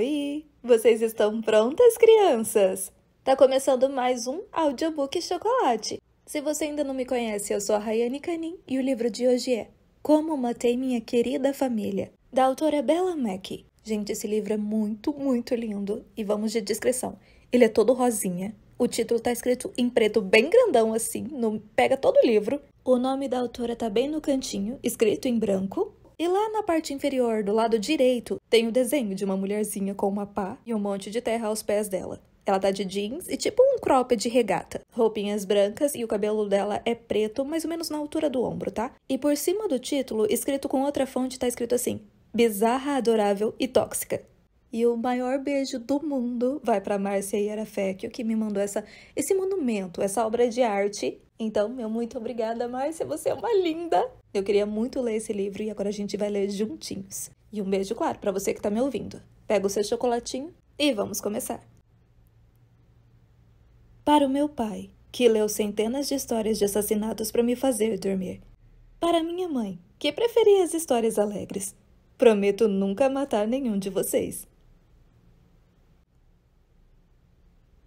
Oi! Vocês estão prontas, crianças? Tá começando mais um Audiobook Chocolate. Se você ainda não me conhece, eu sou a Rayane Canin e o livro de hoje é Como Matei Minha Querida Família, da autora Bella Mackey. Gente, esse livro é muito, muito lindo e vamos de descrição. Ele é todo rosinha. O título tá escrito em preto bem grandão assim, no... pega todo o livro. O nome da autora tá bem no cantinho, escrito em branco, e lá na parte inferior, do lado direito, tem o desenho de uma mulherzinha com uma pá e um monte de terra aos pés dela. Ela tá de jeans e tipo um cropped de regata. Roupinhas brancas e o cabelo dela é preto, mais ou menos na altura do ombro, tá? E por cima do título, escrito com outra fonte, tá escrito assim: Bizarra, adorável e tóxica. E o maior beijo do mundo vai para Márcia Iarafecchio, que me mandou essa, esse monumento, essa obra de arte então, meu muito obrigada, Márcia, você é uma linda! Eu queria muito ler esse livro e agora a gente vai ler juntinhos. E um beijo, claro, para você que tá me ouvindo. Pega o seu chocolatinho e vamos começar. Para o meu pai, que leu centenas de histórias de assassinatos para me fazer dormir. Para minha mãe, que preferia as histórias alegres. Prometo nunca matar nenhum de vocês.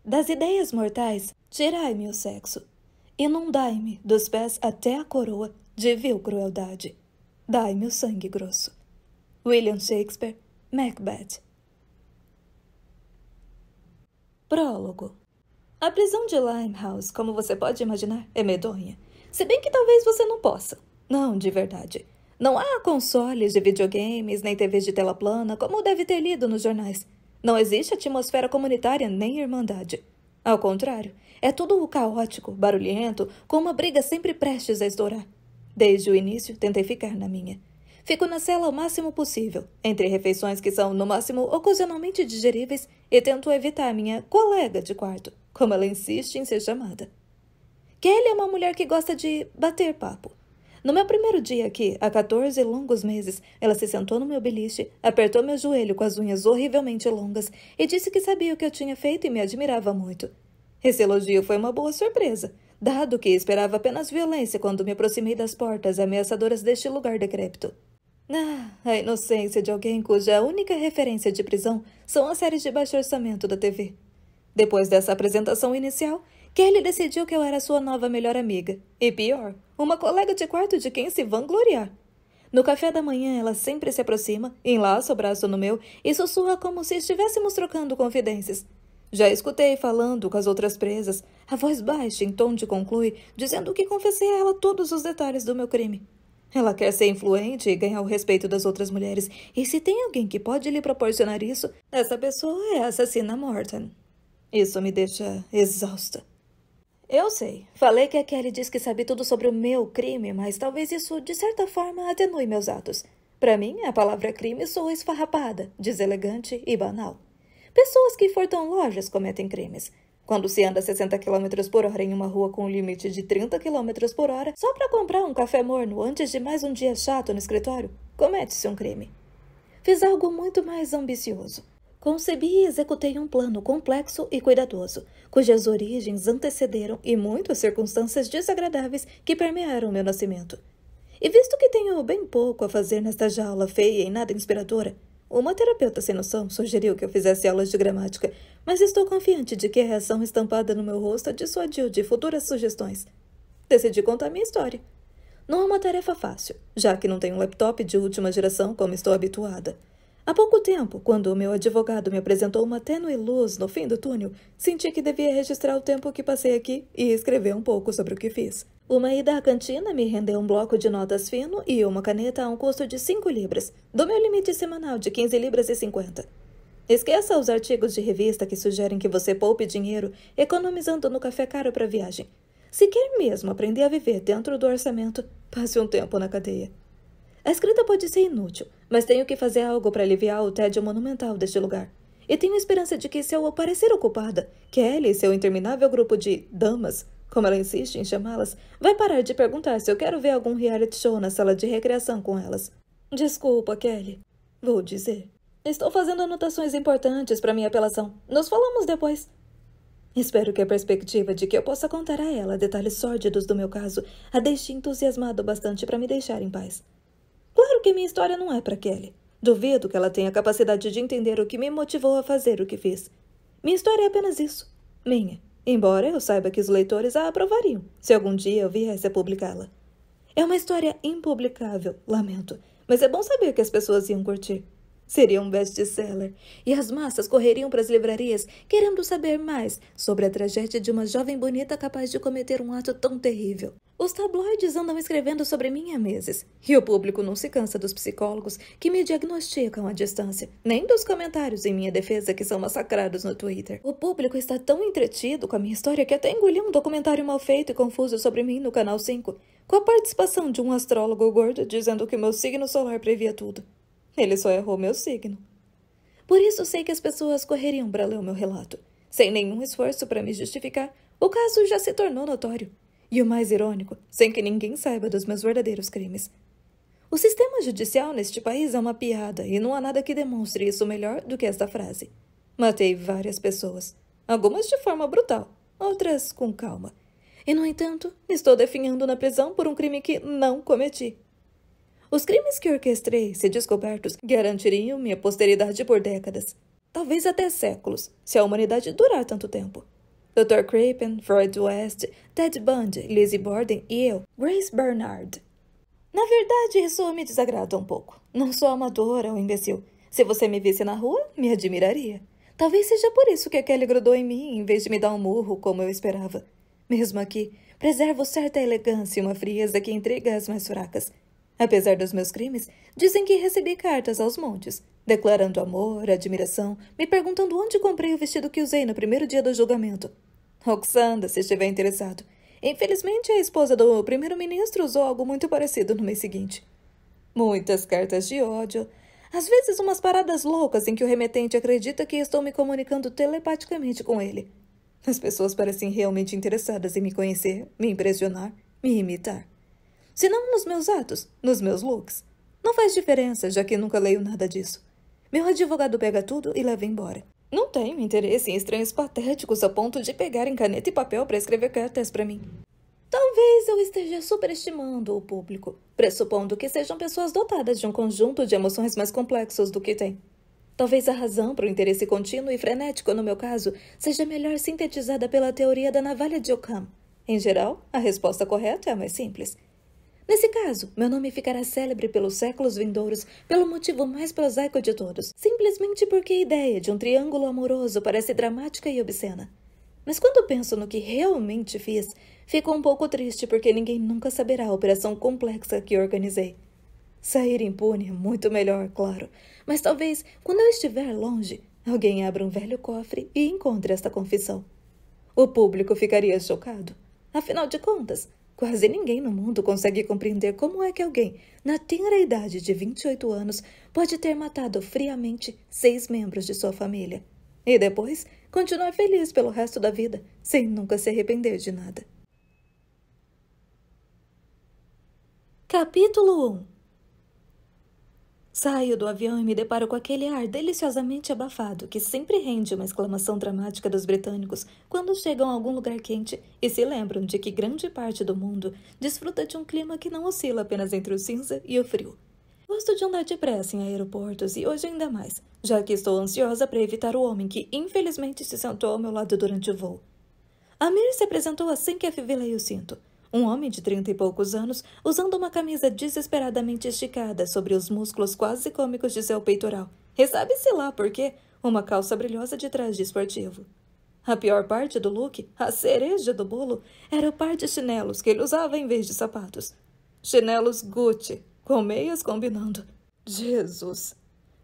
Das ideias mortais, tirai meu sexo, Inundai-me, dos pés até a coroa, de vil crueldade. Dai-me o sangue grosso. William Shakespeare, Macbeth. Prólogo. A prisão de Limehouse, como você pode imaginar, é medonha. Se bem que talvez você não possa. Não, de verdade. Não há consoles de videogames nem TVs de tela plana, como deve ter lido nos jornais. Não existe atmosfera comunitária nem irmandade. Ao contrário, é tudo caótico, barulhento, com uma briga sempre prestes a estourar. Desde o início, tentei ficar na minha. Fico na cela o máximo possível, entre refeições que são, no máximo, ocasionalmente digeríveis, e tento evitar a minha colega de quarto, como ela insiste em ser chamada. Kelly é uma mulher que gosta de bater papo. No meu primeiro dia aqui, há 14 longos meses, ela se sentou no meu beliche, apertou meu joelho com as unhas horrivelmente longas e disse que sabia o que eu tinha feito e me admirava muito. Esse elogio foi uma boa surpresa, dado que esperava apenas violência quando me aproximei das portas ameaçadoras deste lugar decrépito. Ah, a inocência de alguém cuja única referência de prisão são as séries de baixo orçamento da TV. Depois dessa apresentação inicial, Kelly decidiu que eu era sua nova melhor amiga. E pior, uma colega de quarto de quem se vangloriar. No café da manhã, ela sempre se aproxima, enlaça o braço no meu e sussurra como se estivéssemos trocando confidências. Já escutei falando com as outras presas, a voz baixa em tom de conclui, dizendo que confessei a ela todos os detalhes do meu crime. Ela quer ser influente e ganhar o respeito das outras mulheres, e se tem alguém que pode lhe proporcionar isso, essa pessoa é a assassina Morton. Isso me deixa exausta. Eu sei. Falei que a Kelly diz que sabe tudo sobre o meu crime, mas talvez isso, de certa forma, atenue meus atos. Para mim, a palavra crime soa esfarrapada, deselegante e banal. Pessoas que furtam lojas cometem crimes. Quando se anda 60 km por hora em uma rua com um limite de 30 km por hora só para comprar um café morno antes de mais um dia chato no escritório, comete-se um crime. Fiz algo muito mais ambicioso. Concebi e executei um plano complexo e cuidadoso, cujas origens antecederam e muitas circunstâncias desagradáveis que permearam meu nascimento. E visto que tenho bem pouco a fazer nesta jaula feia e nada inspiradora, uma terapeuta sem noção sugeriu que eu fizesse aulas de gramática, mas estou confiante de que a reação estampada no meu rosto dissuadiu de futuras sugestões. Decidi contar minha história. Não é uma tarefa fácil, já que não tenho um laptop de última geração como estou habituada. Há pouco tempo, quando o meu advogado me apresentou uma tênue luz no fim do túnel, senti que devia registrar o tempo que passei aqui e escrever um pouco sobre o que fiz. Uma ida à cantina me rendeu um bloco de notas fino e uma caneta a um custo de 5 libras, do meu limite semanal de 15 libras e 50. Esqueça os artigos de revista que sugerem que você poupe dinheiro economizando no café caro para viagem. Se quer mesmo aprender a viver dentro do orçamento, passe um tempo na cadeia. A escrita pode ser inútil, mas tenho que fazer algo para aliviar o tédio monumental deste lugar. E tenho esperança de que, se eu aparecer ocupada, Kelly é e seu interminável grupo de damas como ela insiste em chamá-las, vai parar de perguntar se eu quero ver algum reality show na sala de recreação com elas. Desculpa, Kelly. Vou dizer. Estou fazendo anotações importantes para minha apelação. Nos falamos depois. Espero que a perspectiva de que eu possa contar a ela detalhes sórdidos do meu caso a deixe entusiasmado bastante para me deixar em paz. Claro que minha história não é para Kelly. Duvido que ela tenha a capacidade de entender o que me motivou a fazer o que fiz. Minha história é apenas isso. Minha. Embora eu saiba que os leitores a aprovariam, se algum dia eu viesse a publicá-la. É uma história impublicável, lamento, mas é bom saber que as pessoas iam curtir. Seria um best-seller. E as massas correriam para as livrarias, querendo saber mais sobre a tragédia de uma jovem bonita capaz de cometer um ato tão terrível. Os tabloides andam escrevendo sobre mim há meses. E o público não se cansa dos psicólogos que me diagnosticam à distância, nem dos comentários em minha defesa que são massacrados no Twitter. O público está tão entretido com a minha história que até engoli um documentário mal feito e confuso sobre mim no Canal 5, com a participação de um astrólogo gordo dizendo que meu signo solar previa tudo. Ele só errou meu signo. Por isso sei que as pessoas correriam para ler o meu relato. Sem nenhum esforço para me justificar, o caso já se tornou notório. E o mais irônico, sem que ninguém saiba dos meus verdadeiros crimes. O sistema judicial neste país é uma piada e não há nada que demonstre isso melhor do que esta frase. Matei várias pessoas, algumas de forma brutal, outras com calma. E, no entanto, estou definhando na prisão por um crime que não cometi. Os crimes que orquestrei, se descobertos, garantiriam minha posteridade por décadas, talvez até séculos, se a humanidade durar tanto tempo. Dr. Crapen, Freud West, Ted Bundy, Lizzie Borden e eu, Grace Bernard. Na verdade, isso me desagrada um pouco. Não sou amadora ou imbecil. Se você me visse na rua, me admiraria. Talvez seja por isso que a Kelly grudou em mim em vez de me dar um murro, como eu esperava. Mesmo aqui, preservo certa elegância e uma frieza que intriga as mais fracas. Apesar dos meus crimes, dizem que recebi cartas aos montes, declarando amor, admiração, me perguntando onde comprei o vestido que usei no primeiro dia do julgamento. Roxanda, se estiver interessado. Infelizmente, a esposa do primeiro-ministro usou algo muito parecido no mês seguinte. Muitas cartas de ódio, às vezes umas paradas loucas em que o remetente acredita que estou me comunicando telepaticamente com ele. As pessoas parecem realmente interessadas em me conhecer, me impressionar, me imitar se não nos meus atos, nos meus looks. Não faz diferença, já que nunca leio nada disso. Meu advogado pega tudo e leva embora. Não tenho interesse em estranhos patéticos a ponto de pegarem caneta e papel para escrever cartas para mim. Talvez eu esteja superestimando o público, pressupondo que sejam pessoas dotadas de um conjunto de emoções mais complexos do que tem. Talvez a razão para o interesse contínuo e frenético, no meu caso, seja melhor sintetizada pela teoria da navalha de Ocam. Em geral, a resposta correta é a mais simples. Nesse caso, meu nome ficará célebre pelos séculos vindouros pelo motivo mais prosaico de todos, simplesmente porque a ideia de um triângulo amoroso parece dramática e obscena. Mas quando penso no que realmente fiz, fico um pouco triste porque ninguém nunca saberá a operação complexa que organizei. Sair impune é muito melhor, claro, mas talvez, quando eu estiver longe, alguém abra um velho cofre e encontre esta confissão. O público ficaria chocado. Afinal de contas, Quase ninguém no mundo consegue compreender como é que alguém, na tenra idade de 28 anos, pode ter matado friamente seis membros de sua família. E depois, continuar feliz pelo resto da vida, sem nunca se arrepender de nada. Capítulo 1 Saio do avião e me deparo com aquele ar deliciosamente abafado que sempre rende uma exclamação dramática dos britânicos quando chegam a algum lugar quente e se lembram de que grande parte do mundo desfruta de um clima que não oscila apenas entre o cinza e o frio. Gosto de andar depressa em aeroportos e hoje ainda mais, já que estou ansiosa para evitar o homem que infelizmente se sentou ao meu lado durante o voo. Mir se apresentou assim que afivelei o cinto. Um homem de trinta e poucos anos, usando uma camisa desesperadamente esticada sobre os músculos quase cômicos de seu peitoral. E sabe-se lá por quê? Uma calça brilhosa de traje esportivo. A pior parte do look, a cereja do bolo, era o par de chinelos que ele usava em vez de sapatos. Chinelos Gucci, com meias combinando. Jesus!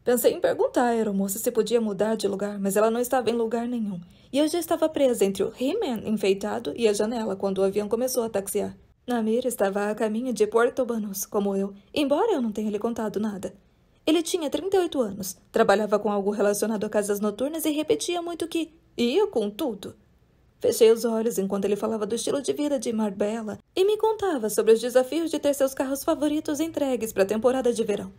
Pensei em perguntar à aeromoça se podia mudar de lugar, mas ela não estava em lugar nenhum. E eu já estava presa entre o He-Man enfeitado e a janela quando o avião começou a taxiar. Namir estava a caminho de Porto como eu, embora eu não tenha lhe contado nada. Ele tinha 38 anos, trabalhava com algo relacionado a casas noturnas e repetia muito que ia com tudo. Fechei os olhos enquanto ele falava do estilo de vida de Marbella e me contava sobre os desafios de ter seus carros favoritos entregues para a temporada de verão.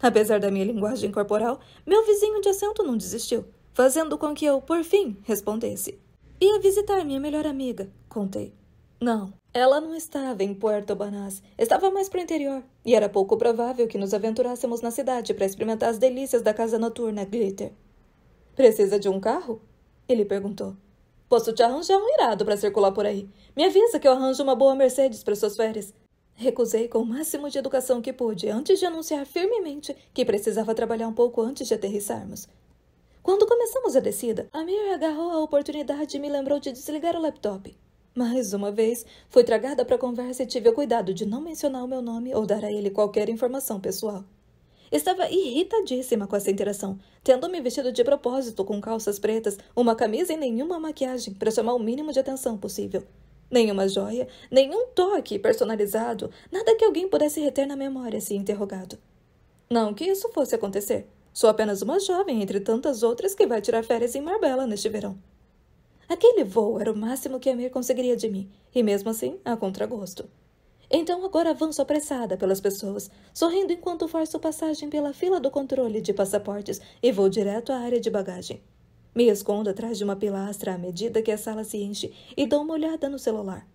Apesar da minha linguagem corporal, meu vizinho de assento não desistiu, fazendo com que eu, por fim, respondesse. Ia visitar minha melhor amiga, contei. Não, ela não estava em Puerto Banás, estava mais para o interior, e era pouco provável que nos aventurássemos na cidade para experimentar as delícias da casa noturna Glitter. Precisa de um carro? Ele perguntou. Posso te arranjar um irado para circular por aí. Me avisa que eu arranjo uma boa Mercedes para suas férias. Recusei com o máximo de educação que pude antes de anunciar firmemente que precisava trabalhar um pouco antes de aterrissarmos. Quando começamos a descida, Amir agarrou a oportunidade e me lembrou de desligar o laptop. Mais uma vez, fui tragada para a conversa e tive o cuidado de não mencionar o meu nome ou dar a ele qualquer informação pessoal. Estava irritadíssima com essa interação, tendo me vestido de propósito com calças pretas, uma camisa e nenhuma maquiagem para chamar o mínimo de atenção possível. Nenhuma joia, nenhum toque personalizado, nada que alguém pudesse reter na memória se assim, interrogado. Não que isso fosse acontecer. Sou apenas uma jovem entre tantas outras que vai tirar férias em Marbella neste verão. Aquele voo era o máximo que Amir conseguiria de mim, e mesmo assim, a contragosto. Então agora avanço apressada pelas pessoas, sorrindo enquanto faço passagem pela fila do controle de passaportes e vou direto à área de bagagem. Me escondo atrás de uma pilastra à medida que a sala se enche e dou uma olhada no celular.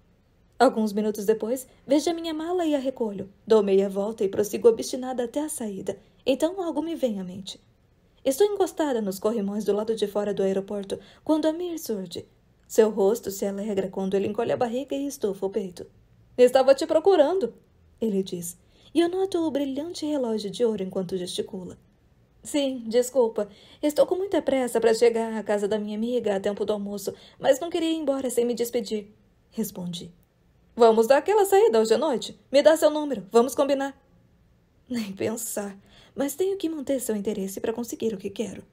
Alguns minutos depois, vejo a minha mala e a recolho. Dou meia volta e prossigo obstinada até a saída. Então algo me vem à mente. Estou encostada nos corrimões do lado de fora do aeroporto quando Amir surge. Seu rosto se alegra quando ele encolhe a barriga e estufa o peito. Estava te procurando, ele diz, e eu noto o brilhante relógio de ouro enquanto gesticula. Sim, desculpa. Estou com muita pressa para chegar à casa da minha amiga a tempo do almoço, mas não queria ir embora sem me despedir. Respondi. Vamos dar aquela saída hoje à noite? Me dá seu número, vamos combinar. Nem pensar, mas tenho que manter seu interesse para conseguir o que quero.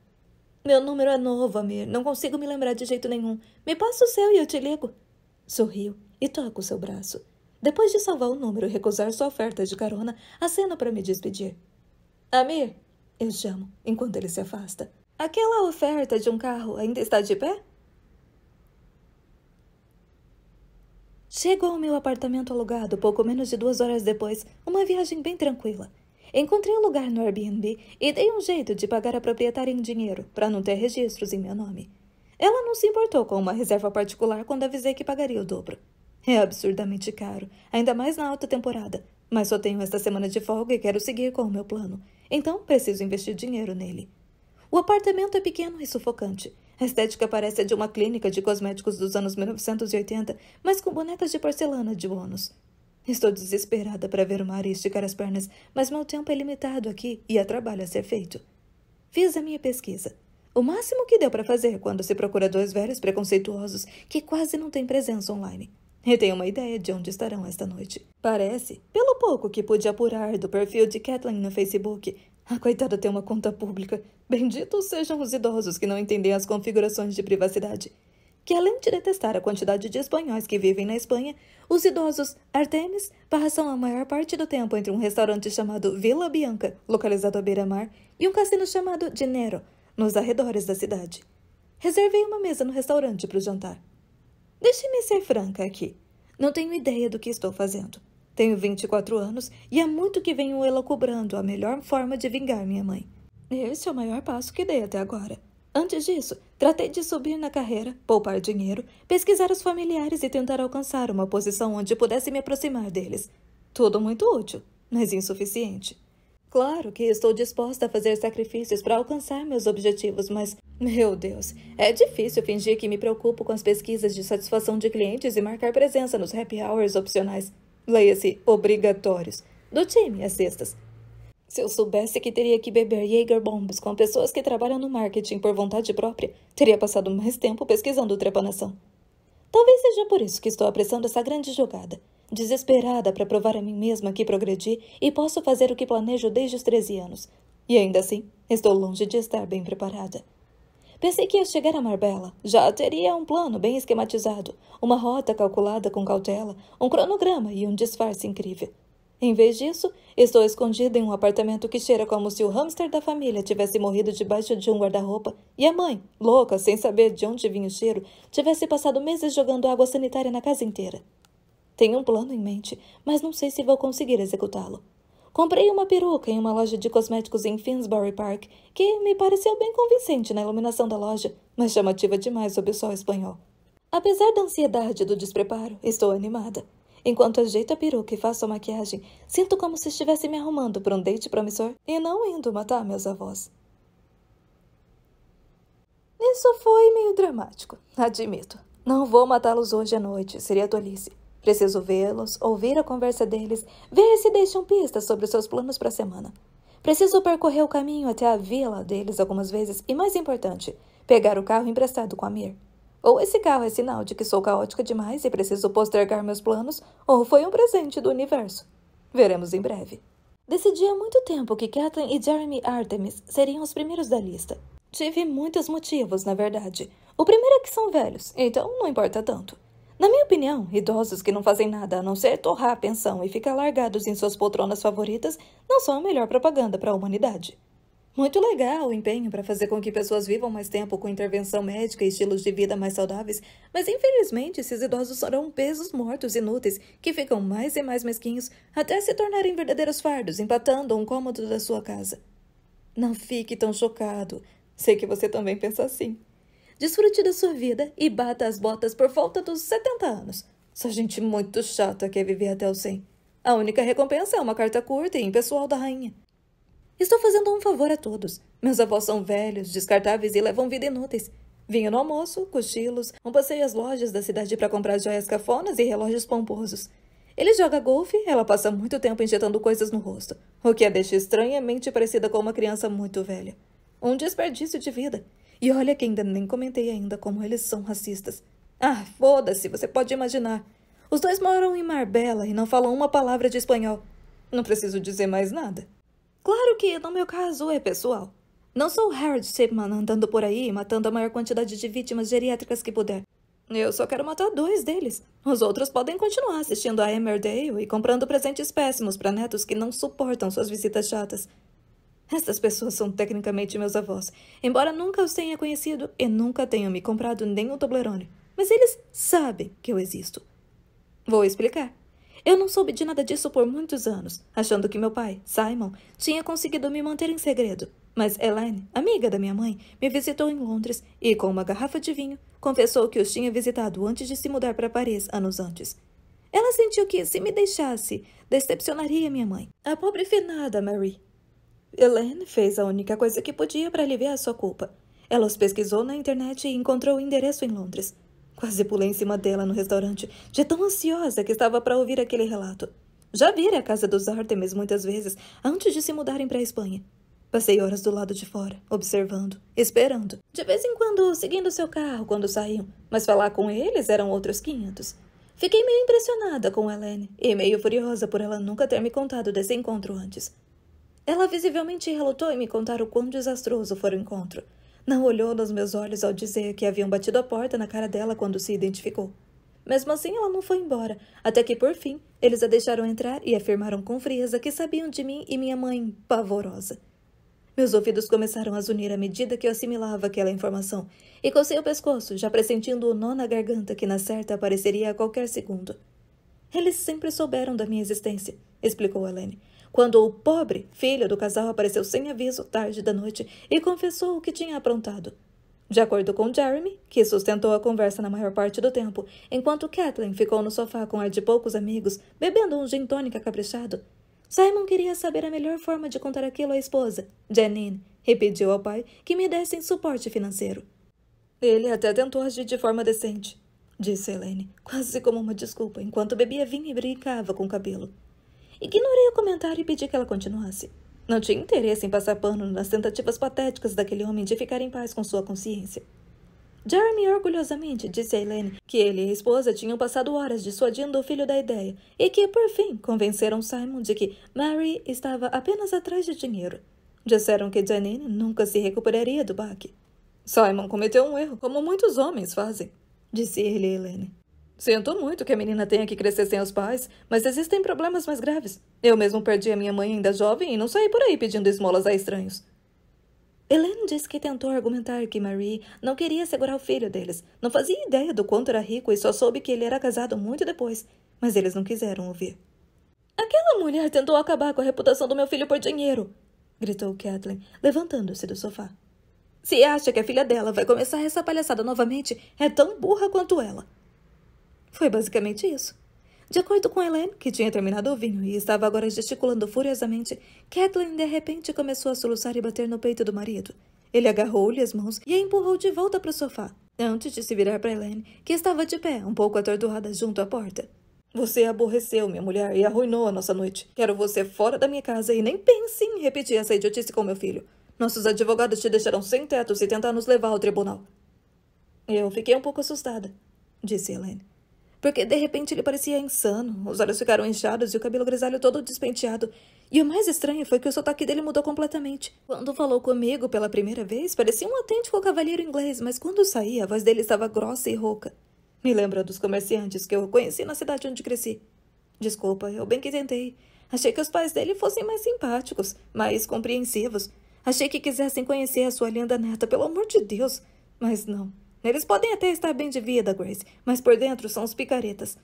Meu número é novo, Amir. Não consigo me lembrar de jeito nenhum. Me passa o seu e eu te ligo. Sorriu e toca o seu braço. Depois de salvar o número e recusar sua oferta de carona, acena para me despedir. Amir, eu chamo enquanto ele se afasta. Aquela oferta de um carro ainda está de pé? Chego ao meu apartamento alugado pouco menos de duas horas depois, uma viagem bem tranquila. Encontrei um lugar no Airbnb e dei um jeito de pagar a proprietária em dinheiro, para não ter registros em meu nome. Ela não se importou com uma reserva particular quando avisei que pagaria o dobro. É absurdamente caro, ainda mais na alta temporada, mas só tenho esta semana de folga e quero seguir com o meu plano. Então preciso investir dinheiro nele. O apartamento é pequeno e sufocante. A estética parece a de uma clínica de cosméticos dos anos 1980, mas com bonecas de porcelana de ônus. Estou desesperada para ver o mar e esticar as pernas, mas meu tempo é limitado aqui e há trabalho a ser feito. Fiz a minha pesquisa. O máximo que deu para fazer quando se procura dois velhos preconceituosos que quase não têm presença online. E tenho uma ideia de onde estarão esta noite. Parece, pelo pouco que pude apurar do perfil de Kathleen no Facebook, a coitada tem uma conta pública. Benditos sejam os idosos que não entendem as configurações de privacidade. Que além de detestar a quantidade de espanhóis que vivem na Espanha, os idosos Artemis passam a maior parte do tempo entre um restaurante chamado Vila Bianca, localizado à beira-mar, e um cassino chamado Dinero, nos arredores da cidade. Reservei uma mesa no restaurante para o jantar. Deixe-me ser franca aqui. Não tenho ideia do que estou fazendo. Tenho 24 anos e há muito que venho elocubrando a melhor forma de vingar minha mãe. Este é o maior passo que dei até agora. Antes disso, tratei de subir na carreira, poupar dinheiro, pesquisar os familiares e tentar alcançar uma posição onde pudesse me aproximar deles. Tudo muito útil, mas insuficiente. Claro que estou disposta a fazer sacrifícios para alcançar meus objetivos, mas, meu Deus, é difícil fingir que me preocupo com as pesquisas de satisfação de clientes e marcar presença nos happy hours opcionais, leia-se obrigatórios, do time às sextas. Se eu soubesse que teria que beber Jaeger Bombs com pessoas que trabalham no marketing por vontade própria, teria passado mais tempo pesquisando trepanação. Talvez seja por isso que estou apressando essa grande jogada desesperada para provar a mim mesma que progredi e posso fazer o que planejo desde os 13 anos. E ainda assim, estou longe de estar bem preparada. Pensei que ao chegar a Marbella, já teria um plano bem esquematizado, uma rota calculada com cautela, um cronograma e um disfarce incrível. Em vez disso, estou escondida em um apartamento que cheira como se o hamster da família tivesse morrido debaixo de um guarda-roupa e a mãe, louca, sem saber de onde vinha o cheiro, tivesse passado meses jogando água sanitária na casa inteira. Tenho um plano em mente, mas não sei se vou conseguir executá-lo. Comprei uma peruca em uma loja de cosméticos em Finsbury Park, que me pareceu bem convincente na iluminação da loja, mas chamativa demais sob o sol espanhol. Apesar da ansiedade e do despreparo, estou animada. Enquanto ajeito a peruca e faço a maquiagem, sinto como se estivesse me arrumando para um date promissor e não indo matar meus avós. Isso foi meio dramático, admito. Não vou matá-los hoje à noite, seria tolice. Preciso vê-los, ouvir a conversa deles, ver se deixam pistas sobre os seus planos para a semana. Preciso percorrer o caminho até a vila deles algumas vezes e, mais importante, pegar o carro emprestado com a Mir. Ou esse carro é sinal de que sou caótica demais e preciso postergar meus planos, ou foi um presente do universo. Veremos em breve. Decidi há muito tempo que Kathleen e Jeremy Artemis seriam os primeiros da lista. Tive muitos motivos, na verdade. O primeiro é que são velhos, então não importa tanto. Na minha opinião, idosos que não fazem nada a não ser torrar a pensão e ficar largados em suas poltronas favoritas não são a melhor propaganda para a humanidade. Muito legal o empenho para fazer com que pessoas vivam mais tempo com intervenção médica e estilos de vida mais saudáveis, mas infelizmente esses idosos serão pesos mortos inúteis que ficam mais e mais mesquinhos até se tornarem verdadeiros fardos, empatando um cômodo da sua casa. Não fique tão chocado. Sei que você também pensa assim. Desfrute da sua vida e bata as botas por volta dos 70 anos. Só gente muito chata quer viver até os 100. A única recompensa é uma carta curta e impessoal da rainha. Estou fazendo um favor a todos. Meus avós são velhos, descartáveis e levam vida inúteis. Vinho no almoço, cochilos, um passeio às lojas da cidade para comprar joias cafonas e relógios pomposos. Ele joga golfe, ela passa muito tempo injetando coisas no rosto, o que a deixa estranhamente parecida com uma criança muito velha. Um desperdício de vida. E olha que ainda nem comentei ainda como eles são racistas. Ah, foda-se, você pode imaginar. Os dois moram em Marbella e não falam uma palavra de espanhol. Não preciso dizer mais nada. Claro que, no meu caso, é pessoal. Não sou Harold Shipman andando por aí matando a maior quantidade de vítimas geriátricas que puder. Eu só quero matar dois deles. Os outros podem continuar assistindo a Emmerdale e comprando presentes péssimos para netos que não suportam suas visitas chatas. Essas pessoas são tecnicamente meus avós, embora nunca os tenha conhecido e nunca tenham me comprado nenhum um Toblerone. Mas eles sabem que eu existo. Vou explicar. Eu não soube de nada disso por muitos anos, achando que meu pai, Simon, tinha conseguido me manter em segredo. Mas Elaine, amiga da minha mãe, me visitou em Londres e, com uma garrafa de vinho, confessou que os tinha visitado antes de se mudar para Paris anos antes. Ela sentiu que, se me deixasse, decepcionaria minha mãe. A pobre finada, Marie. Elaine fez a única coisa que podia para aliviar sua culpa. Ela os pesquisou na internet e encontrou o endereço em Londres. Quase pulei em cima dela no restaurante, de tão ansiosa que estava para ouvir aquele relato. Já vira a casa dos Artemis muitas vezes, antes de se mudarem para a Espanha. Passei horas do lado de fora, observando, esperando. De vez em quando, seguindo seu carro quando saíam, mas falar com eles eram outros 500. Fiquei meio impressionada com Helene e meio furiosa por ela nunca ter me contado desse encontro antes. Ela visivelmente relutou em me contar o quão desastroso for o encontro. Não olhou nos meus olhos ao dizer que haviam batido a porta na cara dela quando se identificou. Mesmo assim, ela não foi embora, até que, por fim, eles a deixaram entrar e afirmaram com frieza que sabiam de mim e minha mãe pavorosa. Meus ouvidos começaram a zunir à medida que eu assimilava aquela informação, e cocei o pescoço, já pressentindo o nó na garganta que, na certa, apareceria a qualquer segundo. Eles sempre souberam da minha existência, explicou Helene, quando o pobre filho do casal apareceu sem aviso tarde da noite e confessou o que tinha aprontado. De acordo com Jeremy, que sustentou a conversa na maior parte do tempo, enquanto Kathleen ficou no sofá com ar de poucos amigos, bebendo um gin tônica caprichado, Simon queria saber a melhor forma de contar aquilo à esposa, Janine, e pediu ao pai que me dessem suporte financeiro. Ele até tentou agir de forma decente, disse Helene, quase como uma desculpa, enquanto bebia vinho e brincava com o cabelo. Ignorei o comentário e pedi que ela continuasse. Não tinha interesse em passar pano nas tentativas patéticas daquele homem de ficar em paz com sua consciência. Jeremy orgulhosamente disse a Elaine que ele e a esposa tinham passado horas dissuadindo o filho da ideia e que, por fim, convenceram Simon de que Mary estava apenas atrás de dinheiro. Disseram que Janine nunca se recuperaria do baque. Simon cometeu um erro, como muitos homens fazem, disse ele a Elaine. Sinto muito que a menina tenha que crescer sem os pais, mas existem problemas mais graves. Eu mesmo perdi a minha mãe ainda jovem e não saí por aí pedindo esmolas a estranhos. Helen disse que tentou argumentar que Marie não queria segurar o filho deles. Não fazia ideia do quanto era rico e só soube que ele era casado muito depois, mas eles não quiseram ouvir. Aquela mulher tentou acabar com a reputação do meu filho por dinheiro, gritou Kathleen, levantando-se do sofá. Se acha que a filha dela vai começar essa palhaçada novamente, é tão burra quanto ela. Foi basicamente isso. De acordo com Helene, que tinha terminado o vinho e estava agora gesticulando furiosamente, Kathleen de repente começou a soluçar e bater no peito do marido. Ele agarrou-lhe as mãos e a empurrou de volta para o sofá, antes de se virar para Helene, que estava de pé, um pouco atordoada junto à porta. Você aborreceu minha mulher e arruinou a nossa noite. Quero você fora da minha casa e nem pense em repetir essa idiotice com meu filho. Nossos advogados te deixarão sem teto se tentar nos levar ao tribunal. Eu fiquei um pouco assustada, disse Helene. Porque de repente ele parecia insano. Os olhos ficaram inchados e o cabelo grisalho todo despenteado. E o mais estranho foi que o sotaque dele mudou completamente. Quando falou comigo pela primeira vez, parecia um autêntico cavalheiro inglês, mas quando saía, a voz dele estava grossa e rouca. Me lembra dos comerciantes que eu conheci na cidade onde cresci. Desculpa, eu bem que tentei. Achei que os pais dele fossem mais simpáticos, mais compreensivos. Achei que quisessem conhecer a sua linda neta, pelo amor de Deus. Mas não. Eles podem até estar bem de vida, Grace, mas por dentro são os picaretas.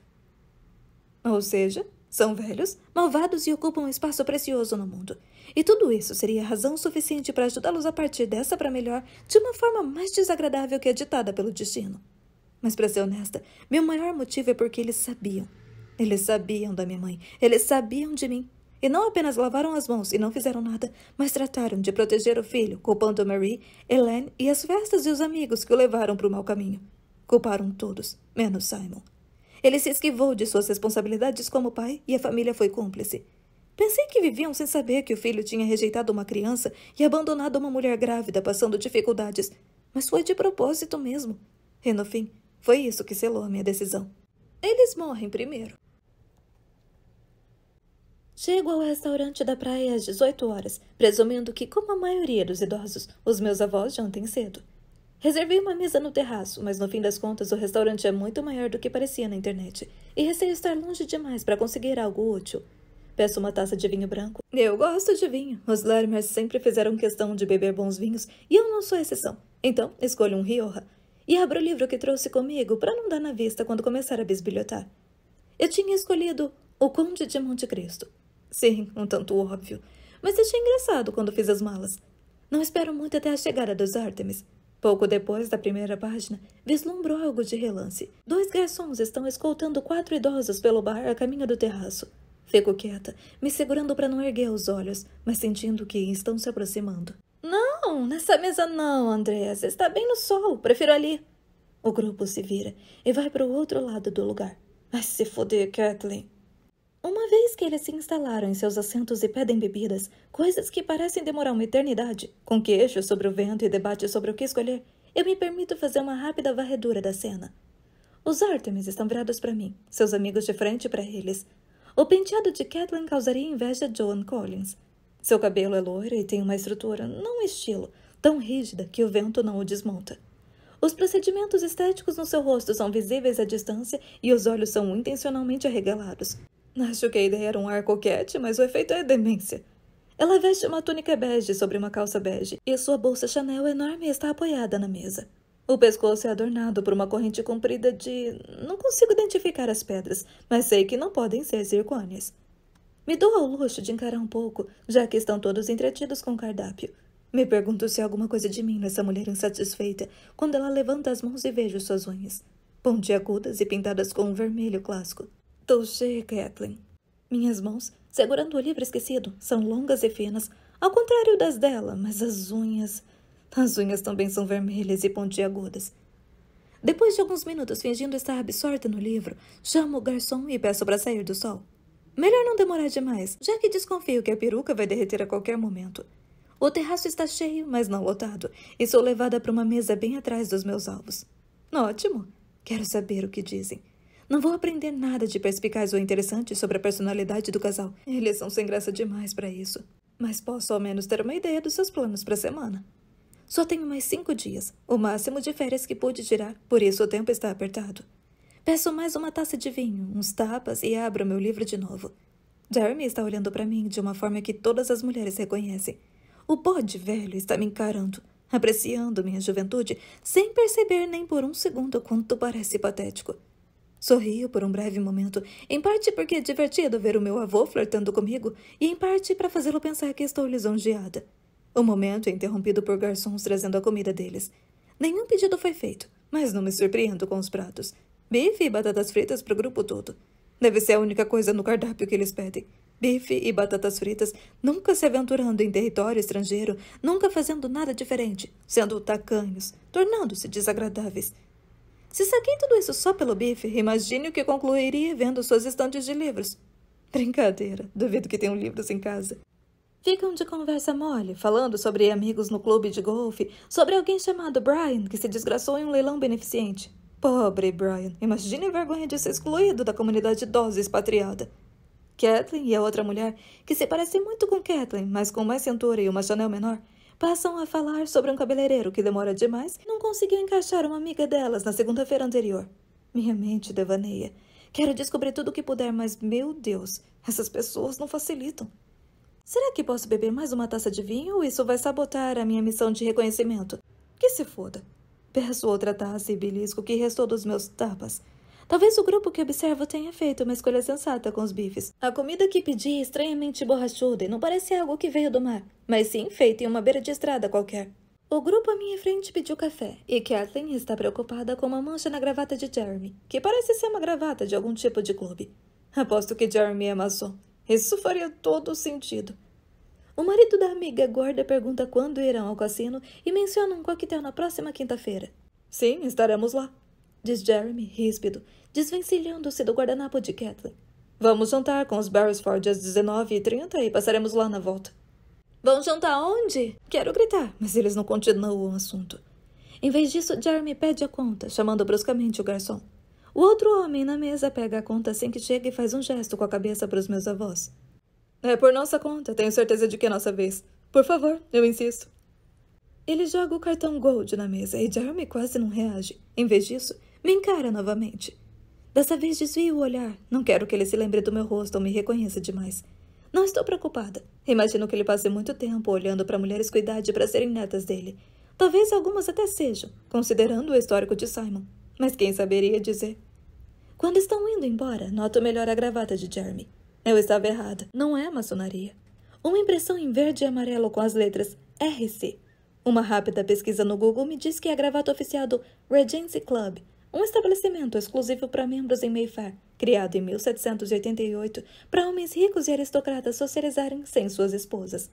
Ou seja, são velhos, malvados e ocupam um espaço precioso no mundo. E tudo isso seria razão suficiente para ajudá-los a partir dessa para melhor de uma forma mais desagradável que a ditada pelo destino. Mas, para ser honesta, meu maior motivo é porque eles sabiam. Eles sabiam da minha mãe, eles sabiam de mim, e não apenas lavaram as mãos e não fizeram nada, mas trataram de proteger o filho, culpando Marie, Hélène e as festas e os amigos que o levaram para o mau caminho. Culparam todos, menos Simon. Ele se esquivou de suas responsabilidades como pai e a família foi cúmplice. Pensei que viviam sem saber que o filho tinha rejeitado uma criança e abandonado uma mulher grávida passando dificuldades, mas foi de propósito mesmo. E no fim, foi isso que selou a minha decisão. Eles morrem primeiro. Chego ao restaurante da praia às 18 horas, presumindo que, como a maioria dos idosos, os meus avós jantem cedo. Reservei uma mesa no terraço, mas no fim das contas o restaurante é muito maior do que parecia na internet, e receio estar longe demais para conseguir algo útil. Peço uma taça de vinho branco. Eu gosto de vinho. Os Larimers sempre fizeram questão de beber bons vinhos, e eu não sou exceção. Então, escolho um Rioja. E abro o livro que trouxe comigo para não dar na vista quando começar a bisbilhotar. Eu tinha escolhido O Conde de Monte Cristo, Sim, um tanto óbvio. Mas achei engraçado quando fiz as malas. Não espero muito até a chegada dos Artemis. Pouco depois da primeira página, vislumbrou algo de relance. Dois garçons estão escoltando quatro idosos pelo bar a caminho do terraço. Fico quieta, me segurando para não erguer os olhos, mas sentindo que estão se aproximando. Não, nessa mesa não, Andréas. Está bem no sol. Prefiro ali. O grupo se vira e vai para o outro lado do lugar. mas se foder, Kathleen. Uma vez que eles se instalaram em seus assentos e pedem bebidas, coisas que parecem demorar uma eternidade, com queixo sobre o vento e debate sobre o que escolher, eu me permito fazer uma rápida varredura da cena. Os Artemis estão virados para mim, seus amigos de frente para eles. O penteado de Catelyn causaria inveja a Joan Collins. Seu cabelo é loiro e tem uma estrutura, não um estilo, tão rígida que o vento não o desmonta. Os procedimentos estéticos no seu rosto são visíveis à distância e os olhos são intencionalmente arregalados, Acho que a ideia era um ar coquete, mas o efeito é demência. Ela veste uma túnica bege sobre uma calça bege e sua bolsa Chanel enorme está apoiada na mesa. O pescoço é adornado por uma corrente comprida de. Não consigo identificar as pedras, mas sei que não podem ser zircônias. Me dou ao luxo de encarar um pouco, já que estão todos entretidos com o cardápio. Me pergunto se há alguma coisa de mim nessa mulher insatisfeita quando ela levanta as mãos e vejo suas unhas. Pontiagudas e pintadas com um vermelho clássico cheia, Kathleen. Minhas mãos, segurando o livro esquecido, são longas e finas, ao contrário das dela, mas as unhas. As unhas também são vermelhas e pontiagudas. Depois de alguns minutos fingindo estar absorta no livro, chamo o garçom e peço para sair do sol. Melhor não demorar demais, já que desconfio que a peruca vai derreter a qualquer momento. O terraço está cheio, mas não lotado, e sou levada para uma mesa bem atrás dos meus alvos. Ótimo! Quero saber o que dizem. Não vou aprender nada de perspicaz ou interessante sobre a personalidade do casal. Eles são sem graça demais para isso. Mas posso ao menos ter uma ideia dos seus planos para a semana. Só tenho mais cinco dias, o máximo de férias que pude tirar, por isso o tempo está apertado. Peço mais uma taça de vinho, uns tapas e abro meu livro de novo. Jeremy está olhando para mim de uma forma que todas as mulheres reconhecem. O bode velho está me encarando, apreciando minha juventude, sem perceber nem por um segundo quanto parece patético. Sorriu por um breve momento, em parte porque é divertido ver o meu avô flertando comigo e em parte para fazê-lo pensar que estou lisonjeada. O momento é interrompido por garçons trazendo a comida deles. Nenhum pedido foi feito, mas não me surpreendo com os pratos. Bife e batatas fritas para o grupo todo. Deve ser a única coisa no cardápio que eles pedem. Bife e batatas fritas, nunca se aventurando em território estrangeiro, nunca fazendo nada diferente, sendo tacanhos, tornando-se desagradáveis. Se saquei tudo isso só pelo bife, imagine o que concluiria vendo suas estantes de livros. Brincadeira, duvido que tenham livros em casa. Ficam de conversa mole, falando sobre amigos no clube de golfe, sobre alguém chamado Brian que se desgraçou em um leilão beneficente. Pobre Brian, imagine a vergonha de ser excluído da comunidade idosa expatriada. Kathleen e a outra mulher, que se parece muito com Kathleen, mas com mais cintura e uma Chanel menor, passam a falar sobre um cabeleireiro que demora demais e não conseguiu encaixar uma amiga delas na segunda-feira anterior. Minha mente devaneia. Quero descobrir tudo o que puder, mas, meu Deus, essas pessoas não facilitam. Será que posso beber mais uma taça de vinho ou isso vai sabotar a minha missão de reconhecimento? Que se foda. Peço outra taça e belisco que restou dos meus tapas. Talvez o grupo que observo tenha feito uma escolha sensata com os bifes. A comida que pedi é estranhamente borrachuda e não parece algo que veio do mar, mas sim feita em uma beira de estrada qualquer. O grupo à minha frente pediu café, e Kathleen está preocupada com uma mancha na gravata de Jeremy, que parece ser uma gravata de algum tipo de clube. Aposto que Jeremy é maçom. Isso faria todo o sentido. O marido da amiga gorda pergunta quando irão ao cassino e menciona um coquetel na próxima quinta-feira. Sim, estaremos lá, diz Jeremy ríspido, desvencilhando-se do guardanapo de Kathleen. Vamos jantar com os Beresford às 19h30 e passaremos lá na volta. Vão jantar onde? Quero gritar, mas eles não continuam o assunto. Em vez disso, Jeremy pede a conta, chamando bruscamente o garçom. O outro homem na mesa pega a conta assim que chega e faz um gesto com a cabeça para os meus avós. É por nossa conta, tenho certeza de que é nossa vez. Por favor, eu insisto. Ele joga o cartão Gold na mesa e Jeremy quase não reage. Em vez disso, me encara novamente. Dessa vez desvio o olhar. Não quero que ele se lembre do meu rosto ou me reconheça demais. Não estou preocupada. Imagino que ele passe muito tempo olhando para mulheres com idade para serem netas dele. Talvez algumas até sejam, considerando o histórico de Simon. Mas quem saberia dizer? Quando estão indo embora, noto melhor a gravata de Jeremy. Eu estava errada. Não é maçonaria. Uma impressão em verde e amarelo com as letras RC. Uma rápida pesquisa no Google me diz que é a gravata oficial do Regency Club, um estabelecimento exclusivo para membros em Mayfair, criado em 1788 para homens ricos e aristocratas socializarem sem suas esposas.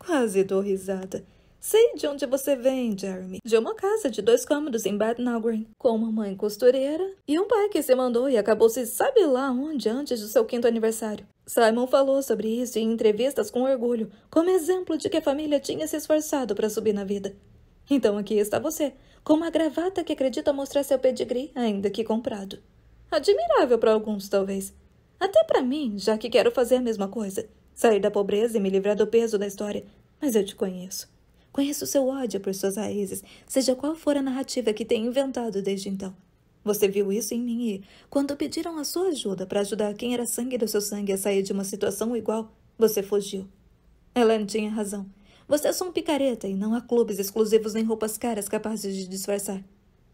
Quase dou risada. Sei de onde você vem, Jeremy. De uma casa de dois cômodos em Badnalgreen, com uma mãe costureira e um pai que se mandou e acabou-se sabe lá onde antes do seu quinto aniversário. Simon falou sobre isso em entrevistas com orgulho, como exemplo de que a família tinha se esforçado para subir na vida. Então aqui está você, com uma gravata que acredita mostrar seu pedigree, ainda que comprado. Admirável para alguns, talvez. Até para mim, já que quero fazer a mesma coisa. Sair da pobreza e me livrar do peso da história. Mas eu te conheço. Conheço seu ódio por suas raízes, seja qual for a narrativa que tenha inventado desde então. Você viu isso em mim e, quando pediram a sua ajuda para ajudar quem era sangue do seu sangue a sair de uma situação igual, você fugiu. não tinha razão. Você é só um picareta e não há clubes exclusivos nem roupas caras capazes de disfarçar.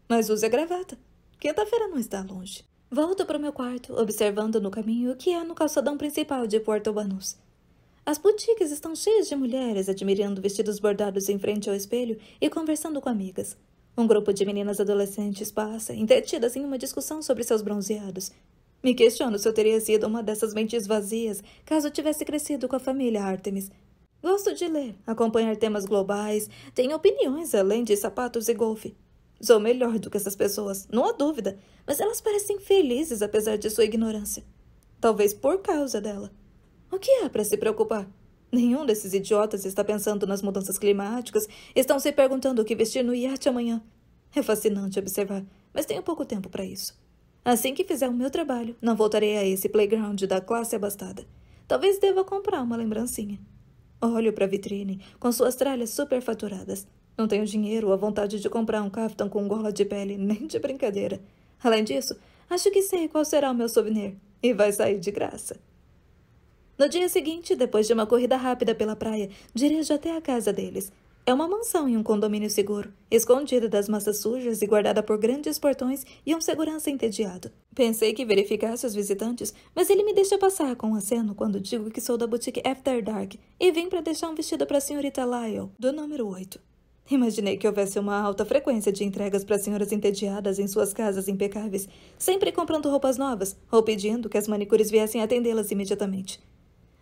Mas use a gravata. Quinta-feira não está longe. Volto para o meu quarto, observando no caminho o que há no calçadão principal de Porto As boutiques estão cheias de mulheres admirando vestidos bordados em frente ao espelho e conversando com amigas. Um grupo de meninas adolescentes passa, entretidas em uma discussão sobre seus bronzeados. Me questiono se eu teria sido uma dessas mentes vazias caso tivesse crescido com a família Artemis. Gosto de ler, acompanhar temas globais, tenho opiniões além de sapatos e golfe. Sou melhor do que essas pessoas, não há dúvida, mas elas parecem felizes apesar de sua ignorância. Talvez por causa dela. O que há para se preocupar? Nenhum desses idiotas está pensando nas mudanças climáticas, estão se perguntando o que vestir no iate amanhã. É fascinante observar, mas tenho pouco tempo para isso. Assim que fizer o meu trabalho, não voltarei a esse playground da classe abastada. Talvez deva comprar uma lembrancinha. Olho para a vitrine, com suas tralhas superfaturadas. Não tenho dinheiro ou a vontade de comprar um caftan com gola de pele, nem de brincadeira. Além disso, acho que sei qual será o meu souvenir, e vai sair de graça. No dia seguinte, depois de uma corrida rápida pela praia, dirijo até a casa deles, é uma mansão em um condomínio seguro, escondida das massas sujas e guardada por grandes portões e um segurança entediado. Pensei que verificasse os visitantes, mas ele me deixa passar com um aceno quando digo que sou da boutique After Dark e vim para deixar um vestido para a senhorita Lyle, do número 8. Imaginei que houvesse uma alta frequência de entregas para senhoras entediadas em suas casas impecáveis, sempre comprando roupas novas ou pedindo que as manicures viessem atendê-las imediatamente.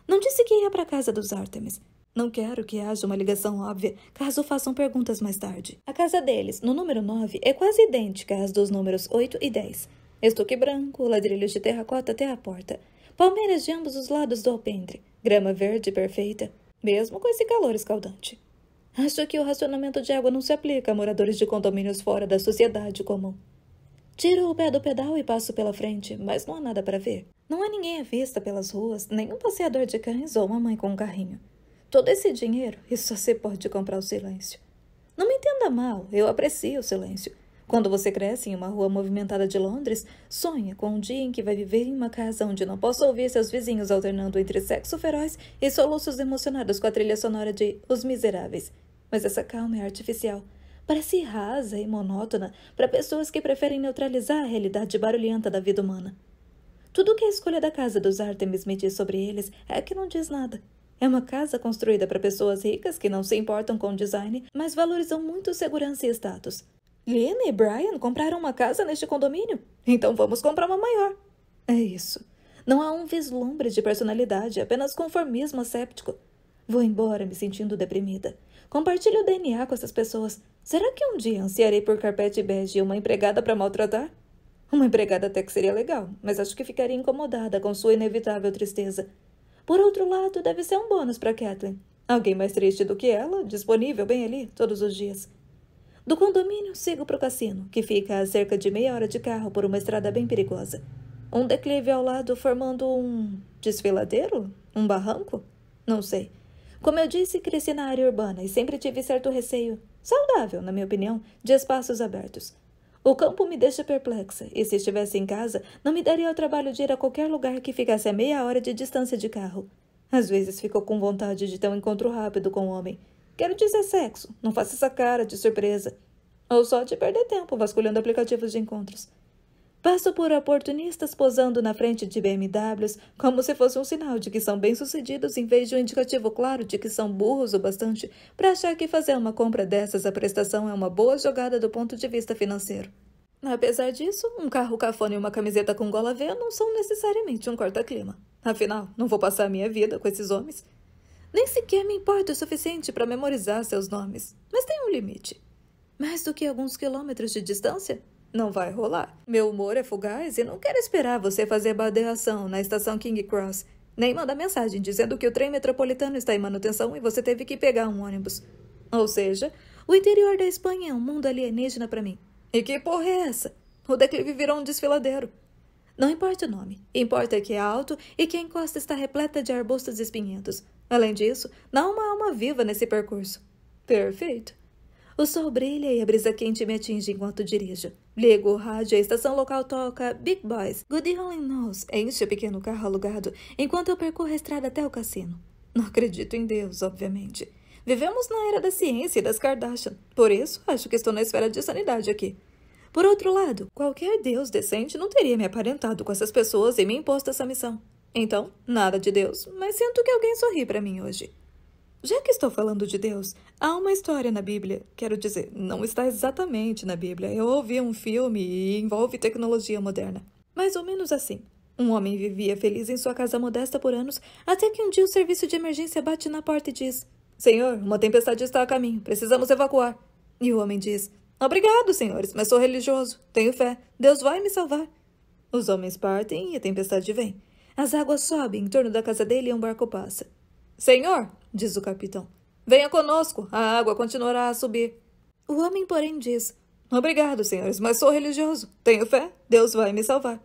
Não disse que ia para a casa dos Artemis, não quero que haja uma ligação óbvia, caso façam perguntas mais tarde. A casa deles, no número 9, é quase idêntica às dos números 8 e 10. Estuque branco, ladrilhos de terracota até a porta. Palmeiras de ambos os lados do alpendre. Grama verde perfeita, mesmo com esse calor escaldante. Acho que o racionamento de água não se aplica a moradores de condomínios fora da sociedade comum. Tiro o pé do pedal e passo pela frente, mas não há nada para ver. Não há ninguém à vista pelas ruas, nenhum passeador de cães ou uma mãe com um carrinho. Todo esse dinheiro, isso só você pode comprar o silêncio. Não me entenda mal, eu aprecio o silêncio. Quando você cresce em uma rua movimentada de Londres, sonha com um dia em que vai viver em uma casa onde não possa ouvir seus vizinhos alternando entre sexo feroz e soluços emocionados com a trilha sonora de Os Miseráveis. Mas essa calma é artificial. Parece rasa e monótona para pessoas que preferem neutralizar a realidade barulhenta da vida humana. Tudo o que a escolha da casa dos Artemis me diz sobre eles é que não diz nada. É uma casa construída para pessoas ricas que não se importam com design, mas valorizam muito segurança e status. Lena e Brian compraram uma casa neste condomínio, então vamos comprar uma maior. É isso. Não há um vislumbre de personalidade, apenas conformismo asséptico. Vou embora me sentindo deprimida. Compartilho o DNA com essas pessoas. Será que um dia ansiarei por carpete bege e uma empregada para maltratar? Uma empregada até que seria legal, mas acho que ficaria incomodada com sua inevitável tristeza. Por outro lado, deve ser um bônus para Kathleen. Alguém mais triste do que ela, disponível bem ali, todos os dias. Do condomínio, sigo para o cassino, que fica a cerca de meia hora de carro por uma estrada bem perigosa. Um declive ao lado formando um desfiladeiro? Um barranco? Não sei. Como eu disse, cresci na área urbana e sempre tive certo receio, saudável, na minha opinião, de espaços abertos. O campo me deixa perplexa, e se estivesse em casa, não me daria o trabalho de ir a qualquer lugar que ficasse a meia hora de distância de carro. Às vezes fico com vontade de ter um encontro rápido com o um homem. Quero dizer sexo, não faça essa cara de surpresa. Ou só de perder tempo vasculhando aplicativos de encontros. Passo por oportunistas posando na frente de BMWs como se fosse um sinal de que são bem-sucedidos em vez de um indicativo claro de que são burros o bastante para achar que fazer uma compra dessas à prestação é uma boa jogada do ponto de vista financeiro. Apesar disso, um carro cafona e uma camiseta com gola V não são necessariamente um corta-clima. Afinal, não vou passar a minha vida com esses homens. Nem sequer me importa o suficiente para memorizar seus nomes, mas tem um limite. Mais do que alguns quilômetros de distância, não vai rolar. Meu humor é fugaz e não quero esperar você fazer badeação na estação King Cross. Nem mandar mensagem dizendo que o trem metropolitano está em manutenção e você teve que pegar um ônibus. Ou seja, o interior da Espanha é um mundo alienígena para mim. E que porra é essa? O declive virou um desfiladeiro. Não importa o nome, importa que é alto e que a encosta está repleta de arbustos espinhentos. Além disso, não há uma alma viva nesse percurso. Perfeito. O sol brilha e a brisa quente me atinge enquanto dirijo. Ligo o rádio e a estação local toca Big Boys, Good Rolling Knows, enche o pequeno carro alugado, enquanto eu percorro a estrada até o cassino. Não acredito em Deus, obviamente. Vivemos na era da ciência e das Kardashian, por isso acho que estou na esfera de sanidade aqui. Por outro lado, qualquer Deus decente não teria me aparentado com essas pessoas e me imposto essa missão. Então, nada de Deus, mas sinto que alguém sorri para mim hoje. Já que estou falando de Deus, há uma história na Bíblia. Quero dizer, não está exatamente na Bíblia. Eu ouvi um filme e envolve tecnologia moderna. Mais ou menos assim. Um homem vivia feliz em sua casa modesta por anos, até que um dia o serviço de emergência bate na porta e diz: Senhor, uma tempestade está a caminho, precisamos evacuar. E o homem diz: Obrigado, senhores, mas sou religioso, tenho fé, Deus vai me salvar. Os homens partem e a tempestade vem. As águas sobem em torno da casa dele e um barco passa. Senhor, diz o capitão, venha conosco, a água continuará a subir. O homem, porém, diz: Obrigado, senhores, mas sou religioso. Tenho fé, Deus vai me salvar.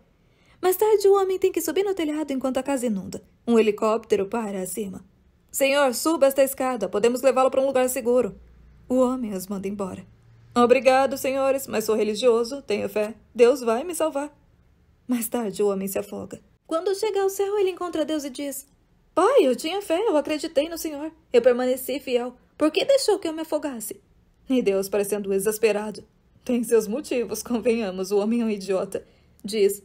Mais tarde, o homem tem que subir no telhado enquanto a casa inunda. Um helicóptero para acima. Senhor, suba esta escada, podemos levá-lo para um lugar seguro. O homem os manda embora. Obrigado, senhores, mas sou religioso, tenho fé, Deus vai me salvar. Mais tarde, o homem se afoga. Quando chega ao céu, ele encontra Deus e diz: Pai, eu tinha fé, eu acreditei no Senhor. Eu permaneci fiel. Por que deixou que eu me afogasse? E Deus, parecendo exasperado, tem seus motivos, convenhamos, o homem é um idiota. Diz: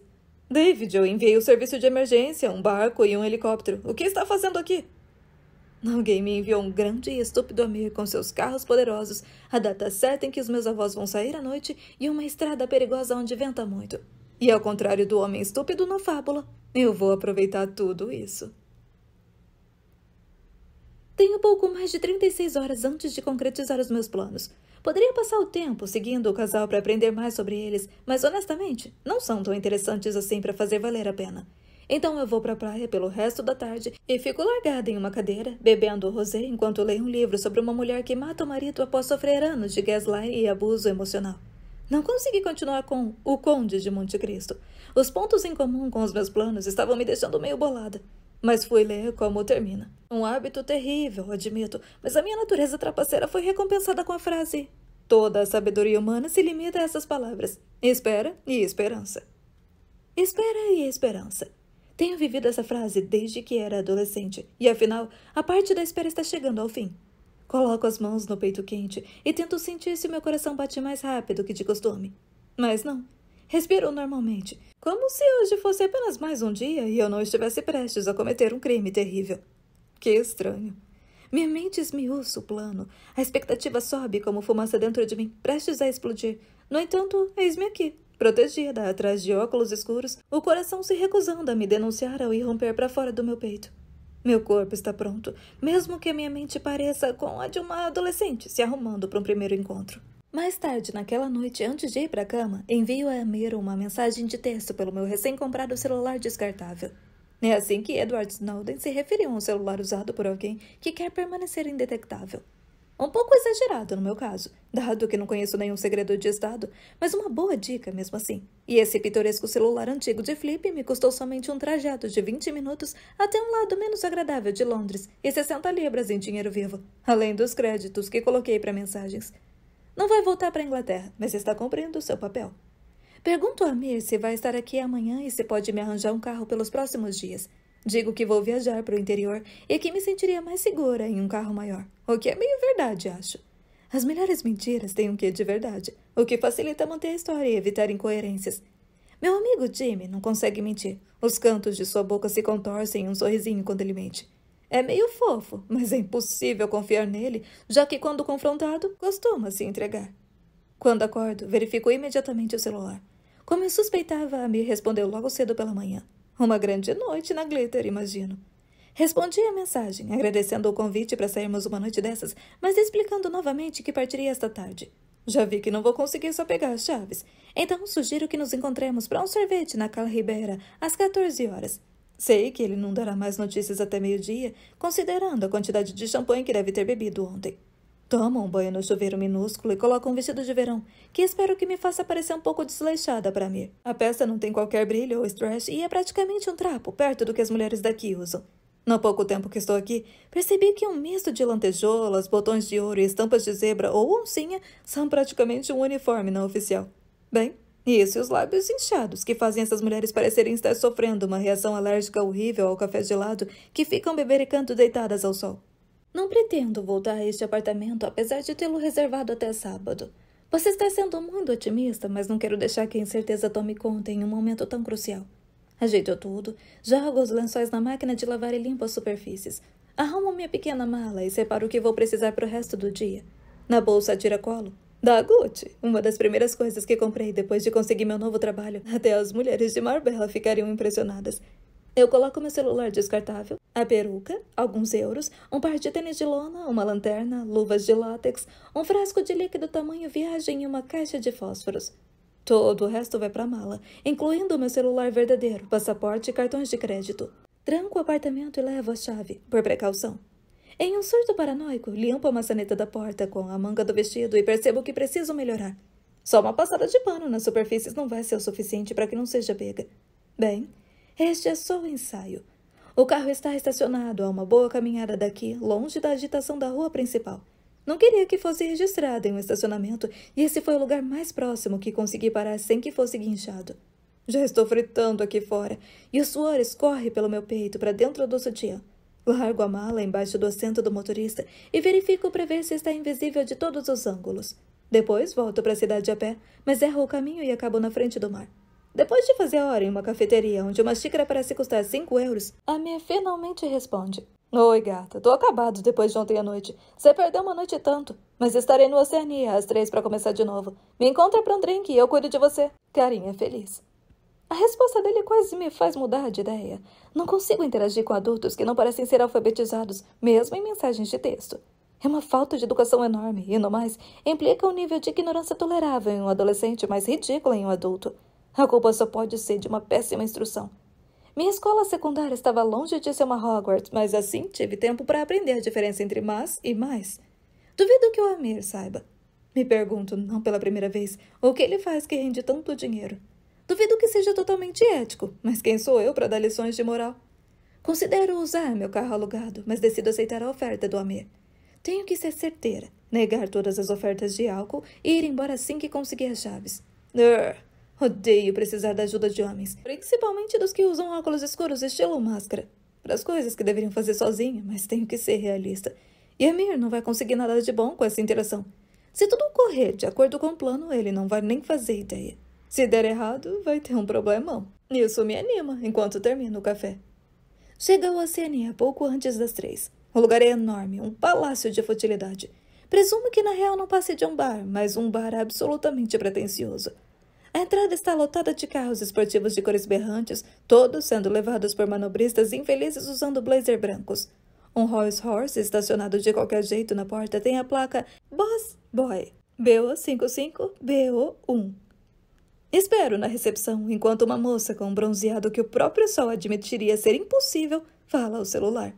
David, eu enviei o serviço de emergência, um barco e um helicóptero. O que está fazendo aqui? Alguém me enviou um grande e estúpido amigo com seus carros poderosos, a data certa em que os meus avós vão sair à noite e uma estrada perigosa onde venta muito. E ao contrário do homem estúpido na fábula, eu vou aproveitar tudo isso. Tenho pouco mais de 36 horas antes de concretizar os meus planos. Poderia passar o tempo seguindo o casal para aprender mais sobre eles, mas honestamente, não são tão interessantes assim para fazer valer a pena. Então eu vou para a praia pelo resto da tarde e fico largada em uma cadeira, bebendo rosé enquanto leio um livro sobre uma mulher que mata o marido após sofrer anos de gaslight e abuso emocional. Não consegui continuar com O Conde de Monte Cristo. Os pontos em comum com os meus planos estavam me deixando meio bolada mas fui ler como termina. Um hábito terrível, admito, mas a minha natureza trapaceira foi recompensada com a frase: Toda a sabedoria humana se limita a essas palavras: espera e esperança. Espera e esperança. Tenho vivido essa frase desde que era adolescente, e afinal, a parte da espera está chegando ao fim. Coloco as mãos no peito quente e tento sentir se meu coração bate mais rápido que de costume. Mas não, respirou normalmente, como se hoje fosse apenas mais um dia e eu não estivesse prestes a cometer um crime terrível. Que estranho. Minha mente esmiuça o plano. A expectativa sobe como fumaça dentro de mim, prestes a explodir. No entanto, eis-me aqui, protegida, atrás de óculos escuros, o coração se recusando a me denunciar ao irromper para fora do meu peito. Meu corpo está pronto, mesmo que a minha mente pareça com a de uma adolescente se arrumando para um primeiro encontro. Mais tarde, naquela noite, antes de ir para a cama, envio a Amir uma mensagem de texto pelo meu recém-comprado celular descartável. É assim que Edward Snowden se referiu a um celular usado por alguém que quer permanecer indetectável. Um pouco exagerado no meu caso, dado que não conheço nenhum segredo de Estado, mas uma boa dica mesmo assim. E esse pitoresco celular antigo de flip me custou somente um trajeto de 20 minutos até um lado menos agradável de Londres e 60 libras em dinheiro vivo, além dos créditos que coloquei para mensagens. Não vai voltar para a Inglaterra, mas está cumprindo o seu papel. Pergunto a Mir se vai estar aqui amanhã e se pode me arranjar um carro pelos próximos dias. Digo que vou viajar para o interior e que me sentiria mais segura em um carro maior, o que é meio verdade, acho. As melhores mentiras têm um quê de verdade, o que facilita manter a história e evitar incoerências. Meu amigo Jimmy não consegue mentir. Os cantos de sua boca se contorcem em um sorrisinho quando ele mente. É meio fofo, mas é impossível confiar nele, já que quando confrontado, costuma se entregar. Quando acordo, verifico imediatamente o celular. Como eu suspeitava, a Amir respondeu logo cedo pela manhã. Uma grande noite na Glitter, imagino. Respondi a mensagem, agradecendo o convite para sairmos uma noite dessas, mas explicando novamente que partiria esta tarde. Já vi que não vou conseguir só pegar as chaves. Então sugiro que nos encontremos para um sorvete na Cala Ribeira, às 14 horas. Sei que ele não dará mais notícias até meio-dia, considerando a quantidade de champanhe que deve ter bebido ontem. Toma um banho no chuveiro minúsculo e coloca um vestido de verão, que espero que me faça parecer um pouco desleixada para mim. A peça não tem qualquer brilho ou stretch e é praticamente um trapo, perto do que as mulheres daqui usam. No pouco tempo que estou aqui, percebi que um misto de lantejoulas, botões de ouro e estampas de zebra ou oncinha são praticamente um uniforme não oficial. Bem, isso, e os lábios inchados, que fazem essas mulheres parecerem estar sofrendo uma reação alérgica horrível ao café gelado, que ficam bebericando deitadas ao sol. Não pretendo voltar a este apartamento, apesar de tê-lo reservado até sábado. Você está sendo muito otimista, mas não quero deixar que a incerteza tome conta em um momento tão crucial. Ajeito tudo, jogo os lençóis na máquina de lavar e limpo as superfícies. Arrumo minha pequena mala e separo o que vou precisar para o resto do dia. Na bolsa, tira colo da Gucci. Uma das primeiras coisas que comprei depois de conseguir meu novo trabalho. Até as mulheres de Marbella ficariam impressionadas. Eu coloco meu celular descartável, a peruca, alguns euros, um par de tênis de lona, uma lanterna, luvas de látex, um frasco de líquido tamanho viagem e uma caixa de fósforos. Todo o resto vai para a mala, incluindo meu celular verdadeiro, passaporte e cartões de crédito. Tranco o apartamento e levo a chave, por precaução. Em um surto paranoico, limpo a maçaneta da porta com a manga do vestido e percebo que preciso melhorar. Só uma passada de pano nas superfícies não vai ser o suficiente para que não seja pega. Bem, este é só o ensaio. O carro está estacionado a uma boa caminhada daqui, longe da agitação da rua principal. Não queria que fosse registrado em um estacionamento, e esse foi o lugar mais próximo que consegui parar sem que fosse guinchado. Já estou fritando aqui fora, e o suor escorre pelo meu peito para dentro do sutiã. Largo a mala embaixo do assento do motorista e verifico para ver se está invisível de todos os ângulos. Depois volto para a cidade a pé, mas erro o caminho e acabo na frente do mar. Depois de fazer a hora em uma cafeteria onde uma xícara parece custar 5 euros, a minha finalmente responde. Oi, gata. Tô acabado depois de ontem à noite. Você perdeu uma noite tanto. Mas estarei no Oceania às três para começar de novo. Me encontra para um drink e eu cuido de você. Carinha feliz. A resposta dele quase me faz mudar de ideia. Não consigo interagir com adultos que não parecem ser alfabetizados, mesmo em mensagens de texto. É uma falta de educação enorme e, no mais, implica um nível de ignorância tolerável em um adolescente, mas ridícula em um adulto. A culpa só pode ser de uma péssima instrução. Minha escola secundária estava longe de ser uma Hogwarts, mas assim tive tempo para aprender a diferença entre mas e mais. Duvido que o Amir saiba. Me pergunto, não pela primeira vez, o que ele faz que rende tanto dinheiro. Duvido que seja totalmente ético, mas quem sou eu para dar lições de moral? Considero usar meu carro alugado, mas decido aceitar a oferta do Amir. Tenho que ser certeira, negar todas as ofertas de álcool e ir embora assim que conseguir as chaves. Urgh, odeio precisar da ajuda de homens, principalmente dos que usam óculos escuros estilo máscara. Para as coisas que deveriam fazer sozinha, mas tenho que ser realista. E Amir não vai conseguir nada de bom com essa interação. Se tudo correr de acordo com o plano, ele não vai nem fazer ideia. Se der errado, vai ter um problemão. Isso me anima enquanto termino o café. Chega ao Oceania pouco antes das três. O lugar é enorme, um palácio de futilidade. Presumo que na real não passe de um bar, mas um bar absolutamente pretensioso. A entrada está lotada de carros esportivos de cores berrantes, todos sendo levados por manobristas infelizes usando blazer brancos. Um Rolls Royce estacionado de qualquer jeito na porta tem a placa Boss Boy BO55BO1 Espero na recepção enquanto uma moça com um bronzeado que o próprio sol admitiria ser impossível fala ao celular.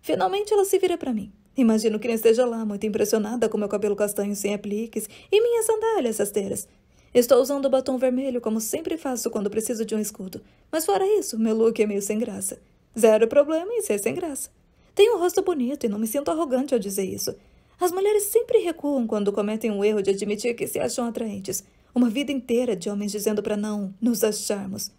Finalmente ela se vira para mim. Imagino que não esteja lá, muito impressionada com meu cabelo castanho sem apliques e minhas sandálias rasteiras. Estou usando o batom vermelho, como sempre faço quando preciso de um escudo. Mas fora isso, meu look é meio sem graça. Zero problema em ser sem graça. Tenho um rosto bonito e não me sinto arrogante ao dizer isso. As mulheres sempre recuam quando cometem um erro de admitir que se acham atraentes. Uma vida inteira de homens dizendo para não nos acharmos.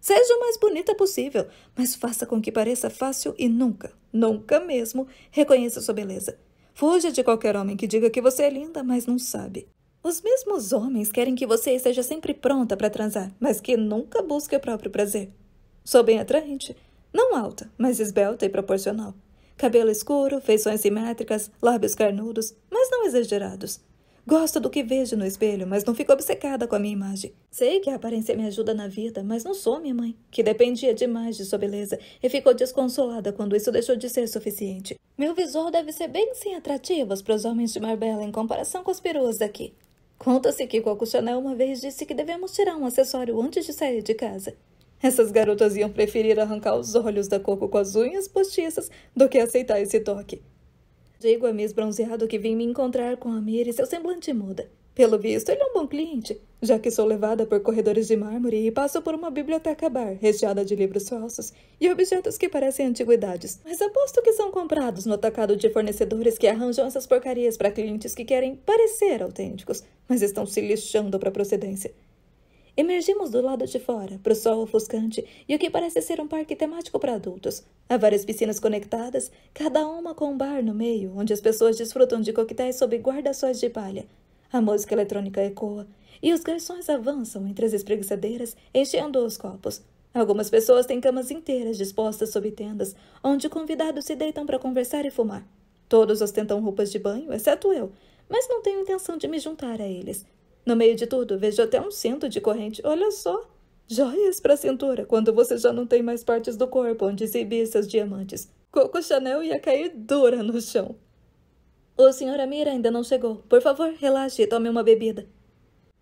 Seja o mais bonita possível, mas faça com que pareça fácil e nunca, nunca mesmo, reconheça sua beleza. Fuja de qualquer homem que diga que você é linda, mas não sabe. Os mesmos homens querem que você esteja sempre pronta para transar, mas que nunca busque o próprio prazer. Sou bem atraente, não alta, mas esbelta e proporcional. Cabelo escuro, feições simétricas, lábios carnudos, mas não exagerados. Gosto do que vejo no espelho, mas não fico obcecada com a minha imagem. Sei que a aparência me ajuda na vida, mas não sou minha mãe, que dependia demais de sua beleza e ficou desconsolada quando isso deixou de ser suficiente. Meu visor deve ser bem sim atrativo para os homens de Marbella em comparação com as peruas daqui. Conta-se que Coco Chanel uma vez disse que devemos tirar um acessório antes de sair de casa. Essas garotas iam preferir arrancar os olhos da Coco com as unhas postiças do que aceitar esse toque. Digo a é Miss Bronzeado que vim me encontrar com a e seu semblante muda. Pelo visto, ele é um bom cliente, já que sou levada por corredores de mármore e passo por uma biblioteca bar recheada de livros falsos e objetos que parecem antiguidades, mas aposto que são comprados no atacado de fornecedores que arranjam essas porcarias para clientes que querem parecer autênticos, mas estão se lixando para procedência. Emergimos do lado de fora, para o sol ofuscante e o que parece ser um parque temático para adultos. Há várias piscinas conectadas, cada uma com um bar no meio, onde as pessoas desfrutam de coquetéis sob guarda-sóis de palha. A música eletrônica ecoa e os garçons avançam entre as espreguiçadeiras, enchendo os copos. Algumas pessoas têm camas inteiras dispostas sob tendas, onde convidados se deitam para conversar e fumar. Todos ostentam roupas de banho, exceto eu, mas não tenho intenção de me juntar a eles. No meio de tudo, vejo até um cinto de corrente. Olha só! Joias para a cintura, quando você já não tem mais partes do corpo onde exibir seus diamantes. Coco Chanel ia cair dura no chão. O Sr. Amir ainda não chegou. Por favor, relaxe e tome uma bebida.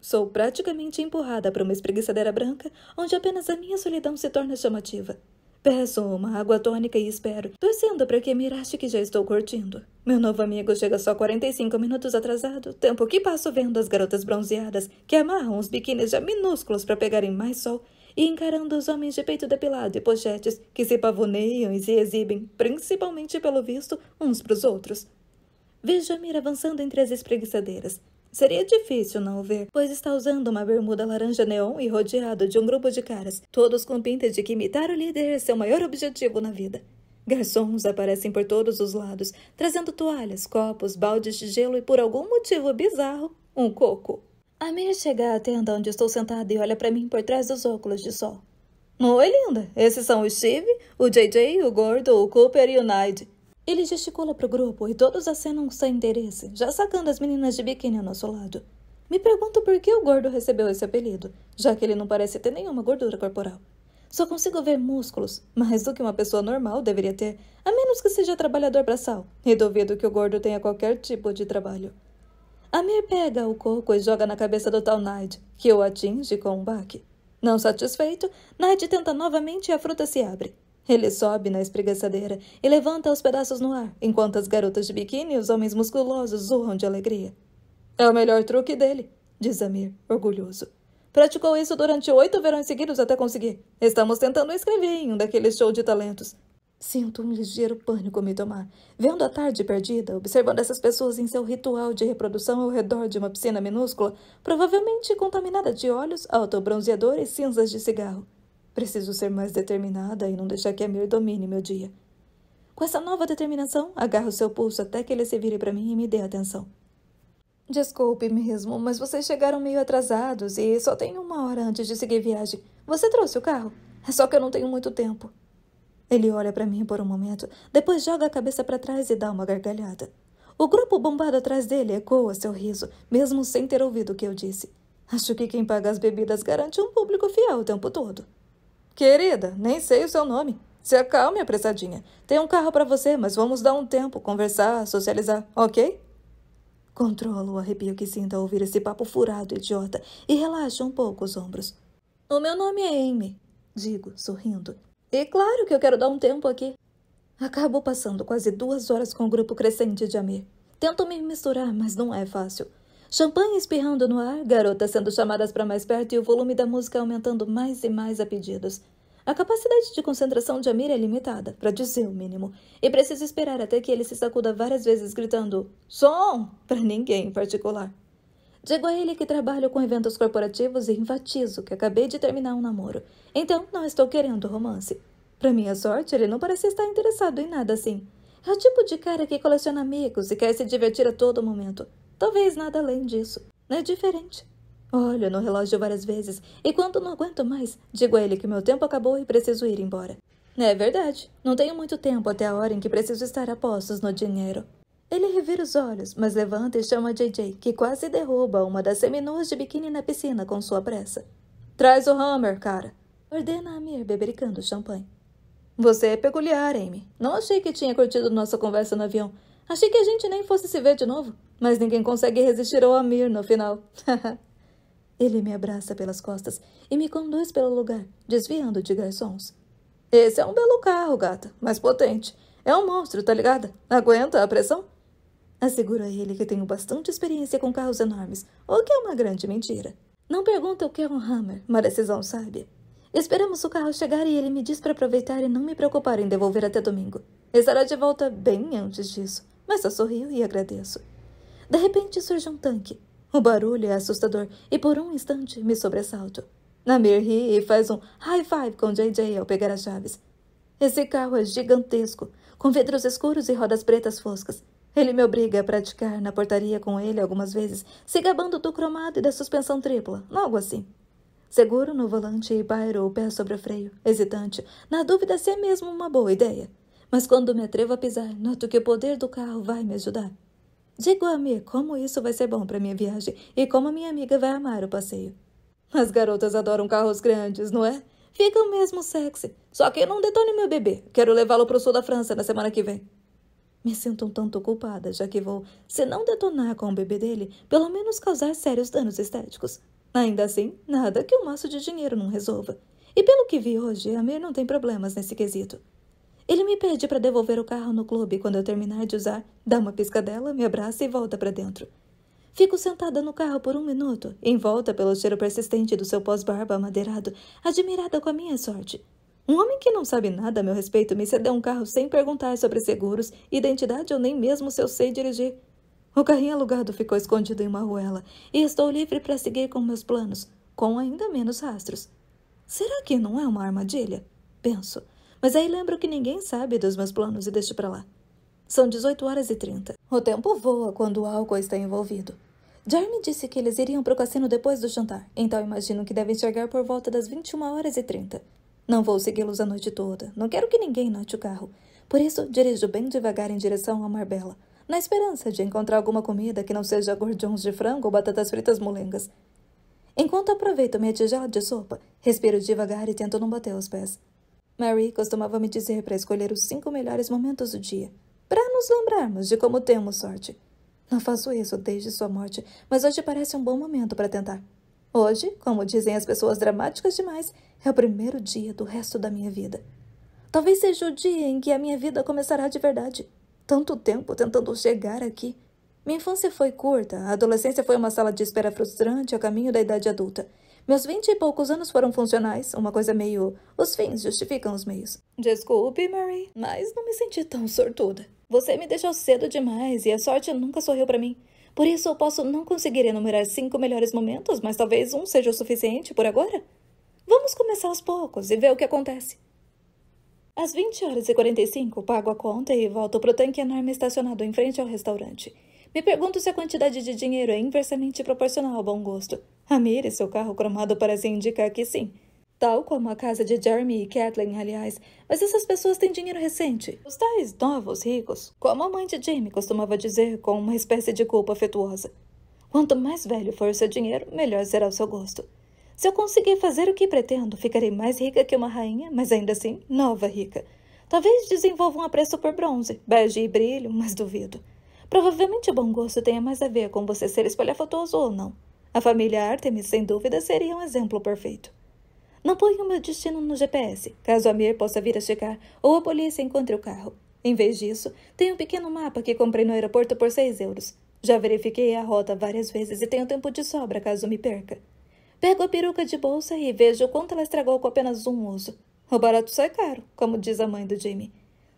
Sou praticamente empurrada para uma espreguiçadeira branca, onde apenas a minha solidão se torna chamativa. Peço uma água tônica e espero, torcendo para que miraste que já estou curtindo. Meu novo amigo chega só 45 minutos atrasado, tempo que passo vendo as garotas bronzeadas que amarram os biquínis já minúsculos para pegarem mais sol e encarando os homens de peito depilado e pochetes que se pavoneiam e se exibem, principalmente pelo visto, uns para os outros. Vejo a mira avançando entre as espreguiçadeiras, Seria difícil não ver, pois está usando uma bermuda laranja neon e rodeado de um grupo de caras, todos com pinta de que imitar o líder é seu maior objetivo na vida. Garçons aparecem por todos os lados, trazendo toalhas, copos, baldes de gelo e, por algum motivo bizarro, um coco. Amir chega à tenda onde estou sentada e olha para mim por trás dos óculos de sol. Oi, linda! Esses são o Steve, o JJ, o Gordo, o Cooper e o Nide. Ele gesticula para o grupo e todos acenam sem interesse, já sacando as meninas de biquíni ao nosso lado. Me pergunto por que o gordo recebeu esse apelido, já que ele não parece ter nenhuma gordura corporal. Só consigo ver músculos, mais do que uma pessoa normal deveria ter, a menos que seja trabalhador braçal, e duvido que o gordo tenha qualquer tipo de trabalho. Amir pega o coco e joga na cabeça do tal Naid, que o atinge com um baque. Não satisfeito, Naid tenta novamente e a fruta se abre. Ele sobe na espreguiçadeira e levanta os pedaços no ar, enquanto as garotas de biquíni e os homens musculosos zurram de alegria. É o melhor truque dele, diz Amir, orgulhoso. Praticou isso durante oito verões seguidos até conseguir. Estamos tentando escrever em um daqueles shows de talentos. Sinto um ligeiro pânico me tomar, vendo a tarde perdida, observando essas pessoas em seu ritual de reprodução ao redor de uma piscina minúscula, provavelmente contaminada de óleos, autobronzeador e cinzas de cigarro. Preciso ser mais determinada e não deixar que a Mir domine meu dia. Com essa nova determinação, agarro seu pulso até que ele se vire para mim e me dê atenção. Desculpe mesmo, mas vocês chegaram meio atrasados e só tenho uma hora antes de seguir viagem. Você trouxe o carro? É só que eu não tenho muito tempo. Ele olha para mim por um momento, depois joga a cabeça para trás e dá uma gargalhada. O grupo bombado atrás dele ecoa seu riso, mesmo sem ter ouvido o que eu disse. Acho que quem paga as bebidas garante um público fiel o tempo todo. Querida, nem sei o seu nome. Se acalme, apressadinha. Tem um carro para você, mas vamos dar um tempo, conversar, socializar, ok? Controlo o arrepio que sinto ao ouvir esse papo furado, idiota, e relaxo um pouco os ombros. O meu nome é Amy, digo, sorrindo. E claro que eu quero dar um tempo aqui. Acabo passando quase duas horas com o grupo crescente de Amir. Tento me misturar, mas não é fácil. Champanhe espirrando no ar, garotas sendo chamadas para mais perto e o volume da música aumentando mais e mais a pedidos. A capacidade de concentração de Amir é limitada, para dizer o mínimo, e preciso esperar até que ele se sacuda várias vezes gritando som para ninguém em particular. Digo a ele que trabalho com eventos corporativos e enfatizo que acabei de terminar um namoro. Então, não estou querendo romance. Para minha sorte, ele não parece estar interessado em nada assim. É o tipo de cara que coleciona amigos e quer se divertir a todo momento. Talvez nada além disso. É diferente. Olho no relógio várias vezes e quando não aguento mais, digo a ele que meu tempo acabou e preciso ir embora. É verdade. Não tenho muito tempo até a hora em que preciso estar a postos no dinheiro. Ele revira os olhos, mas levanta e chama JJ, que quase derruba uma das seminuas de biquíni na piscina com sua pressa. Traz o hammer, cara. Ordena a Amir, bebericando champanhe. Você é peculiar, Amy. Não achei que tinha curtido nossa conversa no avião. Achei que a gente nem fosse se ver de novo. Mas ninguém consegue resistir ao Amir no final. Ele me abraça pelas costas e me conduz pelo lugar, desviando de garçons. Esse é um belo carro, gata, mas potente. É um monstro, tá ligada? Aguenta a pressão? Assegura ele que tenho bastante experiência com carros enormes, o que é uma grande mentira. Não pergunta o que é um Hammer, uma decisão sábia. Esperamos o carro chegar e ele me diz para aproveitar e não me preocupar em devolver até domingo. Estará de volta bem antes disso, mas só sorrio e agradeço. De repente surge um tanque. O barulho é assustador e por um instante me sobressalto. Namir ri e faz um high five com JJ ao pegar as chaves. Esse carro é gigantesco, com vidros escuros e rodas pretas foscas. Ele me obriga a praticar na portaria com ele algumas vezes, se gabando do cromado e da suspensão tripla, algo assim. Seguro no volante e pairo o pé sobre o freio, hesitante, na dúvida se é mesmo uma boa ideia. Mas quando me atrevo a pisar, noto que o poder do carro vai me ajudar. Digo-me como isso vai ser bom para minha viagem e como a minha amiga vai amar o passeio. As garotas adoram carros grandes, não é? Ficam mesmo sexy. Só que não detone meu bebê. Quero levá-lo para o sul da França na semana que vem. Me sinto um tanto culpada, já que vou, se não detonar com o bebê dele, pelo menos causar sérios danos estéticos. Ainda assim, nada que um maço de dinheiro não resolva. E pelo que vi hoje, a Mir não tem problemas nesse quesito. Ele me pede para devolver o carro no clube quando eu terminar de usar, dá uma piscadela, me abraça e volta para dentro. Fico sentada no carro por um minuto, envolta pelo cheiro persistente do seu pós-barba amadeirado, admirada com a minha sorte. Um homem que não sabe nada a meu respeito me cedeu um carro sem perguntar sobre seguros, identidade ou nem mesmo se eu sei dirigir. O carrinho alugado ficou escondido em uma ruela e estou livre para seguir com meus planos, com ainda menos rastros. Será que não é uma armadilha? Penso. Mas aí lembro que ninguém sabe dos meus planos e deixo para lá. São 18 horas e 30. O tempo voa quando o álcool está envolvido. Jeremy disse que eles iriam para o cassino depois do jantar, então imagino que devem chegar por volta das 21 horas e 30. Não vou segui-los a noite toda. Não quero que ninguém note o carro. Por isso, dirijo bem devagar em direção a Marbella, na esperança de encontrar alguma comida que não seja gordions de frango ou batatas fritas molengas. Enquanto aproveito minha tigela de sopa, respiro devagar e tento não bater os pés. Mary costumava me dizer para escolher os cinco melhores momentos do dia, para nos lembrarmos de como temos sorte. Não faço isso desde sua morte, mas hoje parece um bom momento para tentar. Hoje, como dizem as pessoas dramáticas demais, é o primeiro dia do resto da minha vida. Talvez seja o dia em que a minha vida começará de verdade. Tanto tempo tentando chegar aqui. Minha infância foi curta, a adolescência foi uma sala de espera frustrante a caminho da idade adulta. Meus vinte e poucos anos foram funcionais, uma coisa meio. Os fins justificam os meios. Desculpe, Mary, mas não me senti tão sortuda. Você me deixou cedo demais e a sorte nunca sorriu para mim. Por isso eu posso não conseguir enumerar cinco melhores momentos, mas talvez um seja o suficiente por agora. Vamos começar aos poucos e ver o que acontece. Às 20 horas e 45, pago a conta e volto para o tanque enorme estacionado em frente ao restaurante. Me pergunto se a quantidade de dinheiro é inversamente proporcional ao bom gosto. A mira e seu carro cromado parecem indicar que sim. Tal como a casa de Jeremy e Kathleen, aliás, mas essas pessoas têm dinheiro recente. Os tais novos ricos, como a mãe de Jamie costumava dizer com uma espécie de culpa afetuosa. Quanto mais velho for o seu dinheiro, melhor será o seu gosto. Se eu conseguir fazer o que pretendo, ficarei mais rica que uma rainha, mas ainda assim, nova rica. Talvez desenvolva um apreço por bronze, bege e brilho, mas duvido. Provavelmente o bom gosto tenha mais a ver com você ser espalhafatoso ou não. A família Artemis, sem dúvida, seria um exemplo perfeito. Não ponha o meu destino no GPS, caso a Mir possa vir a chegar ou a polícia encontre o carro. Em vez disso, tenho um pequeno mapa que comprei no aeroporto por 6 euros. Já verifiquei a rota várias vezes e tenho tempo de sobra caso me perca. Pego a peruca de bolsa e vejo o quanto ela estragou com apenas um uso. O barato sai caro, como diz a mãe do Jimmy.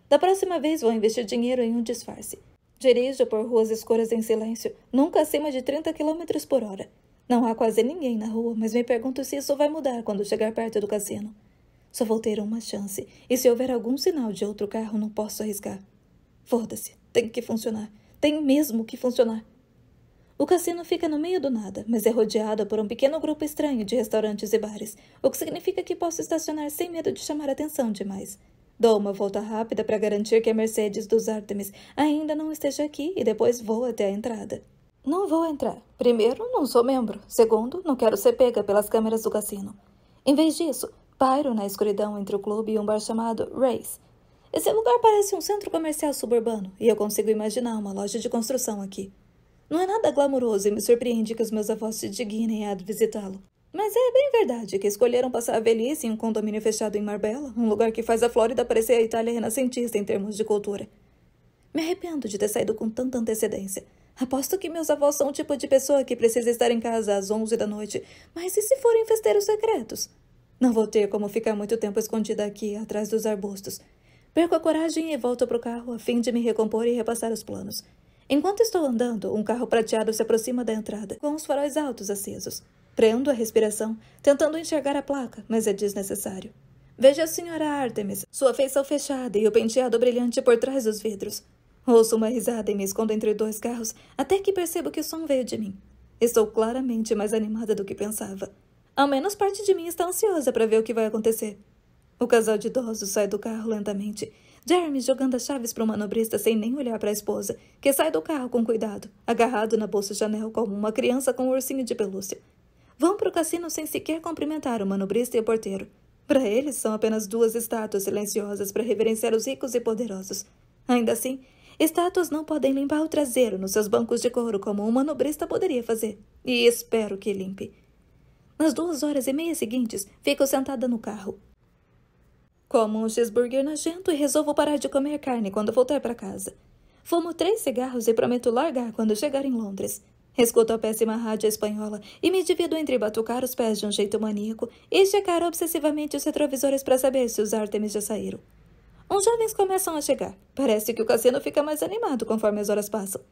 Da próxima vez vou investir dinheiro em um disfarce. Dirijo por ruas escuras em silêncio, nunca acima de 30 km por hora. Não há quase ninguém na rua, mas me pergunto se isso vai mudar quando chegar perto do casino. Só vou ter uma chance, e se houver algum sinal de outro carro, não posso arriscar. Foda-se, tem que funcionar. Tem mesmo que funcionar. O cassino fica no meio do nada, mas é rodeado por um pequeno grupo estranho de restaurantes e bares, o que significa que posso estacionar sem medo de chamar atenção demais. Dou uma volta rápida para garantir que a Mercedes dos Artemis ainda não esteja aqui e depois vou até a entrada. Não vou entrar. Primeiro, não sou membro. Segundo, não quero ser pega pelas câmeras do cassino. Em vez disso, pairo na escuridão entre o clube e um bar chamado Race. Esse lugar parece um centro comercial suburbano e eu consigo imaginar uma loja de construção aqui. Não é nada glamouroso e me surpreende que os meus avós se dignem a visitá-lo. Mas é bem verdade que escolheram passar a velhice em um condomínio fechado em Marbella, um lugar que faz a Flórida parecer a Itália renascentista em termos de cultura. Me arrependo de ter saído com tanta antecedência. Aposto que meus avós são o tipo de pessoa que precisa estar em casa às onze da noite, mas e se forem festeiros secretos? Não vou ter como ficar muito tempo escondida aqui, atrás dos arbustos. Perco a coragem e volto para o carro, a fim de me recompor e repassar os planos. Enquanto estou andando, um carro prateado se aproxima da entrada, com os faróis altos acesos. Prendo a respiração, tentando enxergar a placa, mas é desnecessário. Vejo a senhora Artemis, sua feição fechada e o penteado brilhante por trás dos vidros. Ouço uma risada e me escondo entre dois carros, até que percebo que o som veio de mim. Estou claramente mais animada do que pensava. Ao menos parte de mim está ansiosa para ver o que vai acontecer. O casal de idosos sai do carro lentamente, Jeremy jogando as chaves para o manobrista sem nem olhar para a esposa, que sai do carro com cuidado, agarrado na bolsa Chanel como uma criança com um ursinho de pelúcia. Vão para o cassino sem sequer cumprimentar o manobrista e o porteiro. Para eles, são apenas duas estátuas silenciosas para reverenciar os ricos e poderosos. Ainda assim, estátuas não podem limpar o traseiro nos seus bancos de couro como um manobrista poderia fazer. E espero que limpe. Nas duas horas e meia seguintes, fico sentada no carro. Como um cheeseburger nojento e resolvo parar de comer carne quando voltar para casa. Fumo três cigarros e prometo largar quando chegar em Londres. Escuto a péssima rádio espanhola e me divido entre batucar os pés de um jeito maníaco e checar obsessivamente os retrovisores para saber se os Artemis já saíram. Os jovens começam a chegar. Parece que o cassino fica mais animado conforme as horas passam.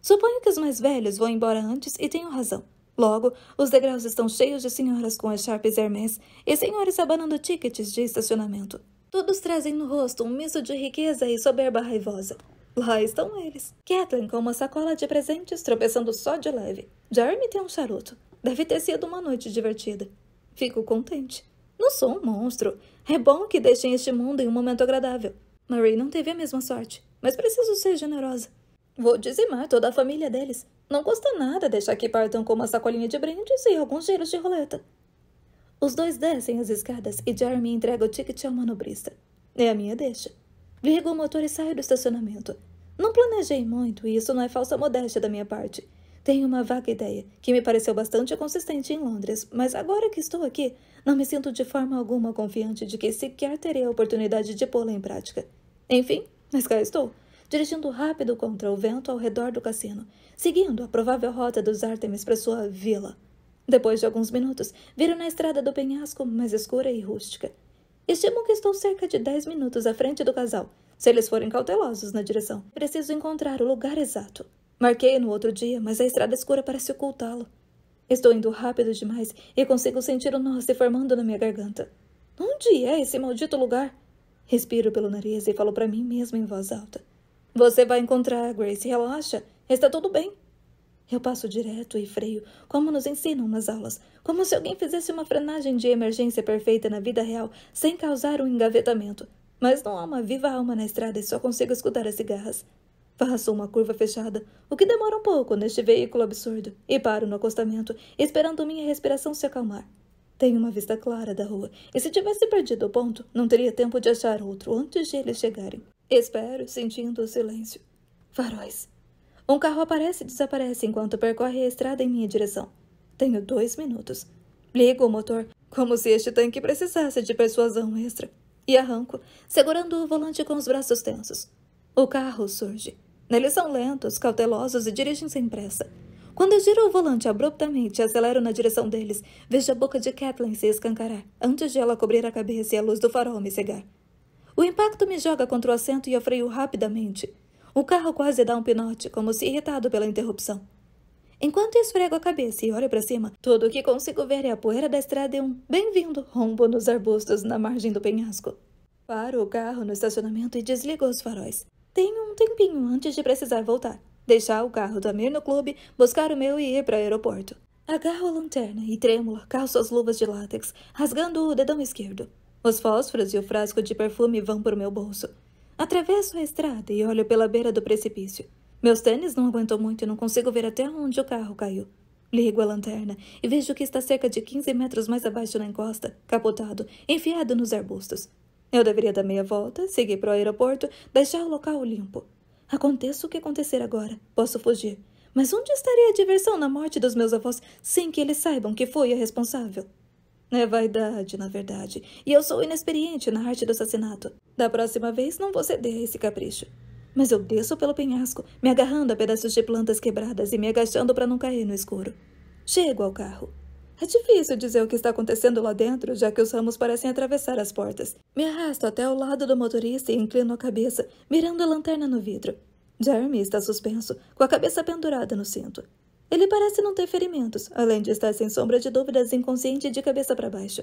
Suponho que os mais velhos vão embora antes e tenham razão. Logo, os degraus estão cheios de senhoras com as echarpes Hermès e senhores abanando tickets de estacionamento. Todos trazem no rosto um misto de riqueza e soberba raivosa. Lá estão eles. Kathleen com uma sacola de presentes tropeçando só de leve. Jeremy tem um charuto. Deve ter sido uma noite divertida. Fico contente. Não sou um monstro. É bom que deixem este mundo em um momento agradável. Marie não teve a mesma sorte, mas preciso ser generosa. Vou dizimar toda a família deles. Não custa nada deixar que partam com uma sacolinha de brindes e alguns giros de roleta. Os dois descem as escadas e Jeremy entrega o ticket ao manobrista. É a minha deixa. Ligo o motor e saio do estacionamento. Não planejei muito e isso não é falsa modéstia da minha parte. Tenho uma vaga ideia, que me pareceu bastante consistente em Londres, mas agora que estou aqui, não me sinto de forma alguma confiante de que sequer terei a oportunidade de pô-la em prática. Enfim, mas cá estou, dirigindo rápido contra o vento ao redor do cassino, seguindo a provável rota dos Artemis para sua vila. Depois de alguns minutos, viro na estrada do penhasco, mais escura e rústica. Estimam é que estou cerca de 10 minutos à frente do casal, se eles forem cautelosos na direção. Preciso encontrar o lugar exato. Marquei no outro dia, mas a estrada escura parece ocultá-lo. Estou indo rápido demais e consigo sentir o nó se formando na minha garganta. Onde é esse maldito lugar? Respiro pelo nariz e falo para mim mesmo em voz alta. Você vai encontrar, Grace, relaxa. Está tudo bem. Eu passo direto e freio, como nos ensinam nas aulas, como se alguém fizesse uma frenagem de emergência perfeita na vida real, sem causar um engavetamento. Mas não há uma viva alma na estrada e só consigo escutar as cigarras. Faço uma curva fechada, o que demora um pouco neste veículo absurdo, e paro no acostamento, esperando minha respiração se acalmar. Tenho uma vista clara da rua, e se tivesse perdido o ponto, não teria tempo de achar outro antes de eles chegarem. Espero, sentindo o silêncio. Faróis. Um carro aparece e desaparece enquanto percorre a estrada em minha direção. Tenho dois minutos. Ligo o motor, como se este tanque precisasse de persuasão extra, e arranco, segurando o volante com os braços tensos. O carro surge. Eles são lentos, cautelosos e dirigem sem pressa. Quando eu giro o volante abruptamente e acelero na direção deles, vejo a boca de Kathleen se escancarar, antes de ela cobrir a cabeça e a luz do farol me cegar. O impacto me joga contra o assento e eu freio rapidamente. O carro quase dá um pinote, como se irritado pela interrupção. Enquanto esfrego a cabeça e olho para cima, tudo o que consigo ver é a poeira da estrada e um bem-vindo rombo nos arbustos na margem do penhasco. Paro o carro no estacionamento e desligo os faróis. Tenho um tempinho antes de precisar voltar. Deixar o carro do Amir no clube, buscar o meu e ir para o aeroporto. Agarro a lanterna e trêmula, calço as luvas de látex, rasgando o dedão esquerdo. Os fósforos e o frasco de perfume vão para o meu bolso. Atravesso a estrada e olho pela beira do precipício. Meus tênis não aguentam muito e não consigo ver até onde o carro caiu. Ligo a lanterna e vejo que está cerca de 15 metros mais abaixo na encosta, capotado, enfiado nos arbustos. Eu deveria dar meia volta, seguir para o aeroporto, deixar o local limpo. Aconteça o que acontecer agora, posso fugir. Mas onde estaria a diversão na morte dos meus avós sem que eles saibam que fui a responsável? É vaidade, na verdade. E eu sou inexperiente na arte do assassinato. Da próxima vez, não vou ceder a esse capricho. Mas eu desço pelo penhasco, me agarrando a pedaços de plantas quebradas e me agachando para não cair no escuro. Chego ao carro. É difícil dizer o que está acontecendo lá dentro, já que os ramos parecem atravessar as portas. Me arrasto até o lado do motorista e inclino a cabeça, mirando a lanterna no vidro. Jeremy está suspenso, com a cabeça pendurada no cinto. Ele parece não ter ferimentos, além de estar sem sombra de dúvidas inconsciente de cabeça para baixo.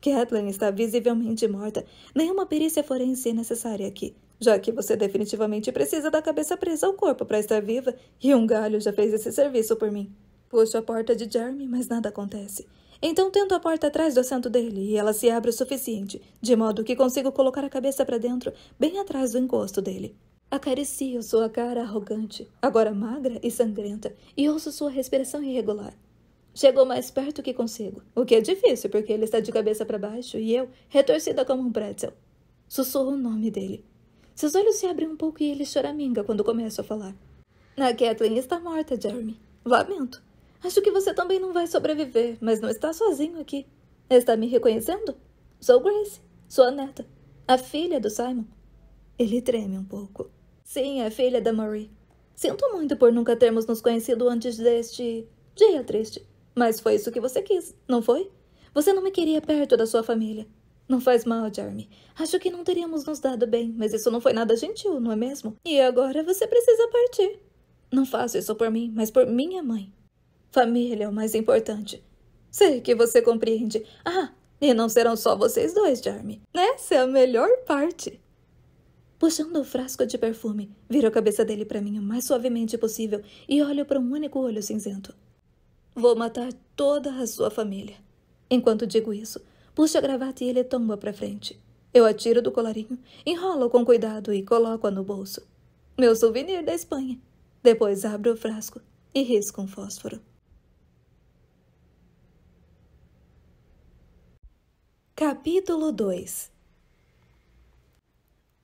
Kathleen está visivelmente morta. Nenhuma perícia forense é necessária aqui, já que você definitivamente precisa da cabeça presa ao corpo para estar viva, e um galho já fez esse serviço por mim. Puxo a porta de Jeremy, mas nada acontece. Então tento a porta atrás do assento dele e ela se abre o suficiente, de modo que consigo colocar a cabeça para dentro, bem atrás do encosto dele. Acaricio sua cara arrogante, agora magra e sangrenta, e ouço sua respiração irregular. Chegou mais perto que consigo, o que é difícil porque ele está de cabeça para baixo e eu, retorcida como um pretzel. Sussurro o nome dele. Seus olhos se abrem um pouco e ele choraminga quando começo a falar. A Kathleen está morta, Jeremy. Lamento. Acho que você também não vai sobreviver, mas não está sozinho aqui. Está me reconhecendo? Sou Grace, sua neta, a filha do Simon. Ele treme um pouco. Sim, é filha da Marie. Sinto muito por nunca termos nos conhecido antes deste dia triste. Mas foi isso que você quis, não foi? Você não me queria perto da sua família. Não faz mal, Jeremy. Acho que não teríamos nos dado bem, mas isso não foi nada gentil, não é mesmo? E agora você precisa partir. Não faço isso por mim, mas por minha mãe. Família é o mais importante. Sei que você compreende. Ah, e não serão só vocês dois, Jeremy. Essa é a melhor parte. Puxando o frasco de perfume, viro a cabeça dele para mim o mais suavemente possível e olho para um único olho cinzento. Vou matar toda a sua família. Enquanto digo isso, puxo a gravata e ele tomba para frente. Eu a tiro do colarinho, enrolo com cuidado e coloco-a no bolso. Meu souvenir da Espanha. Depois abro o frasco e risco um fósforo. Capítulo 2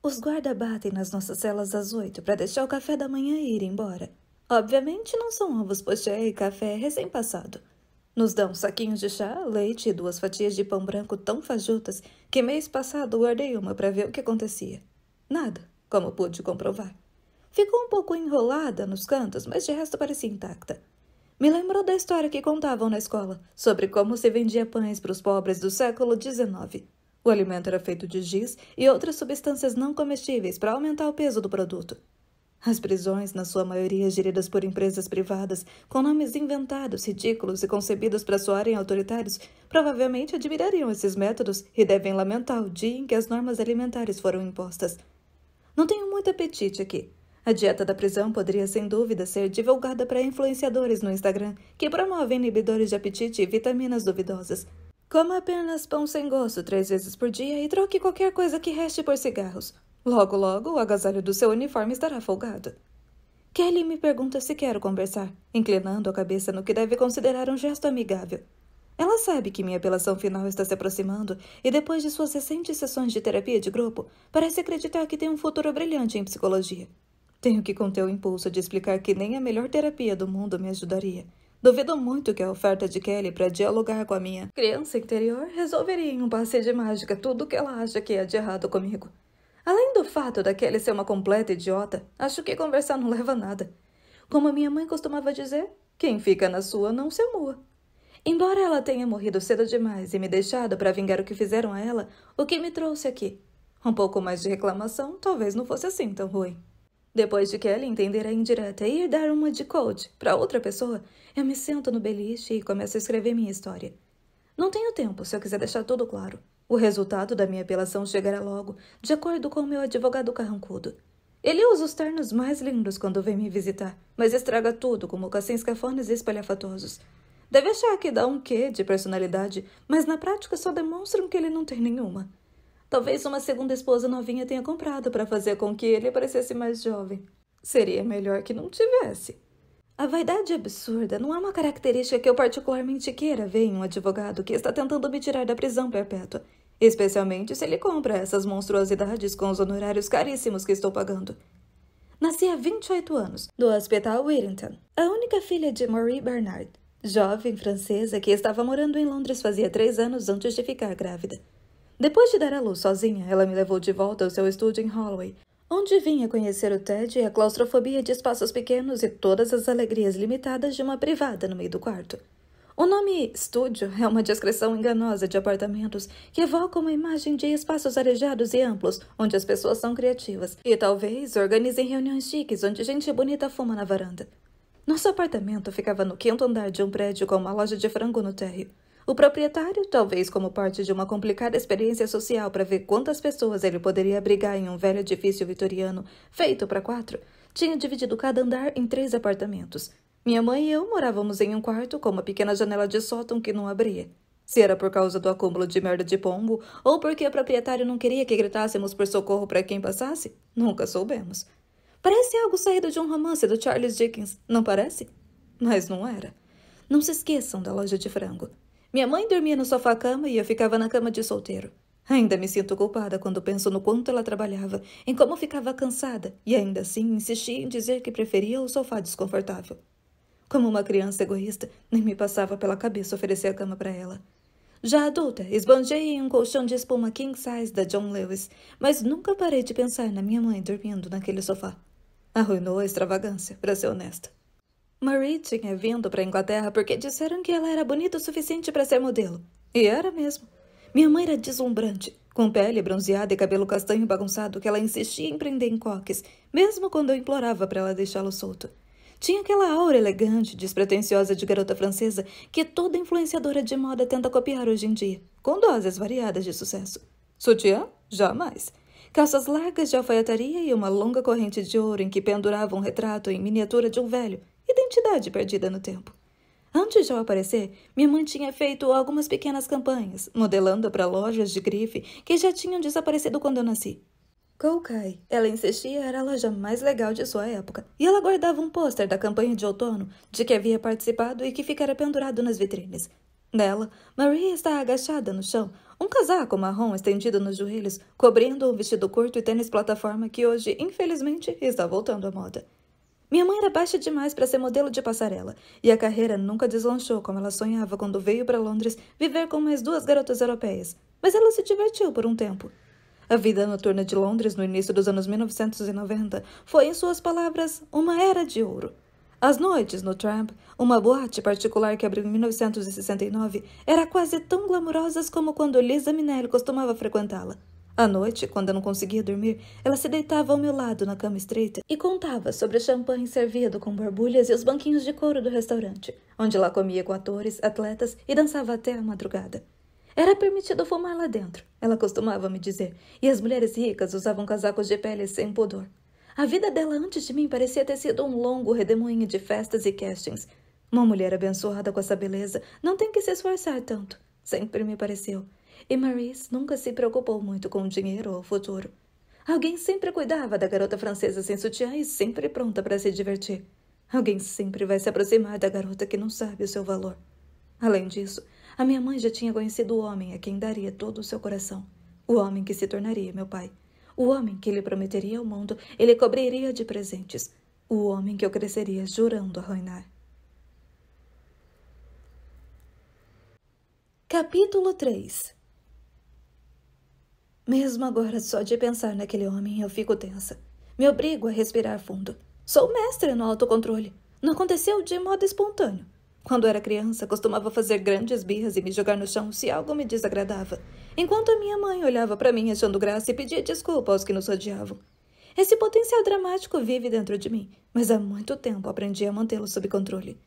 os guarda batem nas nossas celas às oito para deixar o café da manhã ir embora. Obviamente não são ovos poché e café é recém-passado. Nos dão saquinhos de chá, leite e duas fatias de pão branco tão fajutas que mês passado guardei uma para ver o que acontecia. Nada, como pude comprovar. Ficou um pouco enrolada nos cantos, mas de resto parecia intacta. Me lembrou da história que contavam na escola sobre como se vendia pães para os pobres do século XIX. O alimento era feito de giz e outras substâncias não comestíveis para aumentar o peso do produto. As prisões, na sua maioria geridas por empresas privadas, com nomes inventados, ridículos e concebidos para soarem autoritários, provavelmente admirariam esses métodos e devem lamentar o dia em que as normas alimentares foram impostas. Não tenho muito apetite aqui. A dieta da prisão poderia, sem dúvida, ser divulgada para influenciadores no Instagram que promovem inibidores de apetite e vitaminas duvidosas. Coma apenas pão sem gosto três vezes por dia e troque qualquer coisa que reste por cigarros. Logo, logo, o agasalho do seu uniforme estará folgado. Kelly me pergunta se quero conversar, inclinando a cabeça no que deve considerar um gesto amigável. Ela sabe que minha apelação final está se aproximando e, depois de suas recentes sessões de terapia de grupo, parece acreditar que tem um futuro brilhante em psicologia. Tenho que conter o impulso de explicar que nem a melhor terapia do mundo me ajudaria, Duvido muito que a oferta de Kelly para dialogar com a minha criança interior resolveria em um passeio de mágica tudo o que ela acha que é de errado comigo. Além do fato da Kelly ser uma completa idiota, acho que conversar não leva a nada. Como a minha mãe costumava dizer, quem fica na sua não se amua. Embora ela tenha morrido cedo demais e me deixado para vingar o que fizeram a ela, o que me trouxe aqui? Um pouco mais de reclamação talvez não fosse assim tão ruim. Depois de Kelly entender a indireta e ir dar uma de coach para outra pessoa, eu me sento no beliche e começo a escrever minha história. Não tenho tempo se eu quiser deixar tudo claro. O resultado da minha apelação chegará logo, de acordo com o meu advogado carrancudo. Ele usa os ternos mais lindos quando vem me visitar, mas estraga tudo com mocassins cafones e espalhafatosos. Deve achar que dá um quê de personalidade, mas na prática só demonstram que ele não tem nenhuma. Talvez uma segunda esposa novinha tenha comprado para fazer com que ele parecesse mais jovem. Seria melhor que não tivesse. A vaidade absurda não é uma característica que eu particularmente queira ver em um advogado que está tentando me tirar da prisão perpétua, especialmente se ele compra essas monstruosidades com os honorários caríssimos que estou pagando. Nasci há 28 anos, do Hospital Whittington, a única filha de Marie Bernard, jovem francesa que estava morando em Londres fazia três anos antes de ficar grávida. Depois de dar à luz sozinha, ela me levou de volta ao seu estúdio em Holloway, onde vinha conhecer o Ted e a claustrofobia de espaços pequenos e todas as alegrias limitadas de uma privada no meio do quarto. O nome estúdio é uma descrição enganosa de apartamentos que evoca uma imagem de espaços arejados e amplos, onde as pessoas são criativas e talvez organizem reuniões chiques onde gente bonita fuma na varanda. Nosso apartamento ficava no quinto andar de um prédio com uma loja de frango no térreo. O proprietário, talvez como parte de uma complicada experiência social para ver quantas pessoas ele poderia abrigar em um velho edifício vitoriano feito para quatro, tinha dividido cada andar em três apartamentos. Minha mãe e eu morávamos em um quarto com uma pequena janela de sótão que não abria. Se era por causa do acúmulo de merda de pombo ou porque o proprietário não queria que gritássemos por socorro para quem passasse, nunca soubemos. Parece algo saído de um romance do Charles Dickens, não parece? Mas não era. Não se esqueçam da loja de frango. Minha mãe dormia no sofá-cama e eu ficava na cama de solteiro. Ainda me sinto culpada quando penso no quanto ela trabalhava, em como ficava cansada, e ainda assim insisti em dizer que preferia o sofá desconfortável. Como uma criança egoísta, nem me passava pela cabeça oferecer a cama para ela. Já adulta, esbanjei em um colchão de espuma king size da John Lewis, mas nunca parei de pensar na minha mãe dormindo naquele sofá. Arruinou a extravagância, para ser honesta. Marie tinha vindo para a Inglaterra porque disseram que ela era bonita o suficiente para ser modelo. E era mesmo. Minha mãe era deslumbrante, com pele bronzeada e cabelo castanho bagunçado que ela insistia em prender em coques, mesmo quando eu implorava para ela deixá-lo solto. Tinha aquela aura elegante, despretensiosa de garota francesa que toda influenciadora de moda tenta copiar hoje em dia, com doses variadas de sucesso. Sutiã? Jamais calças largas de alfaiataria e uma longa corrente de ouro em que pendurava um retrato em miniatura de um velho Identidade perdida no tempo. Antes de eu aparecer, minha mãe tinha feito algumas pequenas campanhas, modelando para lojas de grife que já tinham desaparecido quando eu nasci. Koukai, ela insistia, era a loja mais legal de sua época, e ela guardava um pôster da campanha de outono de que havia participado e que ficara pendurado nas vitrines. Nela, Maria está agachada no chão, um casaco marrom estendido nos joelhos, cobrindo um vestido curto e tênis plataforma que hoje, infelizmente, está voltando à moda. Minha mãe era baixa demais para ser modelo de passarela, e a carreira nunca deslanchou como ela sonhava quando veio para Londres viver com mais duas garotas europeias, mas ela se divertiu por um tempo. A vida noturna de Londres no início dos anos 1990 foi, em suas palavras, uma era de ouro. As noites no Tramp, uma boate particular que abriu em 1969, era quase tão glamourosas como quando Lisa Minelli costumava frequentá-la. À noite, quando eu não conseguia dormir, ela se deitava ao meu lado na cama estreita e contava sobre o champanhe servido com borbulhas e os banquinhos de couro do restaurante, onde lá comia com atores, atletas e dançava até a madrugada. Era permitido fumar lá dentro, ela costumava me dizer, e as mulheres ricas usavam casacos de pele sem pudor. A vida dela antes de mim parecia ter sido um longo redemoinho de festas e castings. Uma mulher abençoada com essa beleza não tem que se esforçar tanto, sempre me pareceu. E Maurice nunca se preocupou muito com o dinheiro ou o futuro. Alguém sempre cuidava da garota francesa sem sutiã e sempre pronta para se divertir. Alguém sempre vai se aproximar da garota que não sabe o seu valor. Além disso, a minha mãe já tinha conhecido o homem a quem daria todo o seu coração. O homem que se tornaria meu pai. O homem que lhe prometeria ao mundo e lhe cobriria de presentes. O homem que eu cresceria jurando arruinar. Capítulo 3 mesmo agora, só de pensar naquele homem, eu fico tensa. Me obrigo a respirar fundo. Sou mestre no autocontrole. Não aconteceu de modo espontâneo. Quando era criança, costumava fazer grandes birras e me jogar no chão se algo me desagradava, enquanto a minha mãe olhava para mim achando graça e pedia desculpa aos que nos odiavam. Esse potencial dramático vive dentro de mim, mas há muito tempo aprendi a mantê-lo sob controle.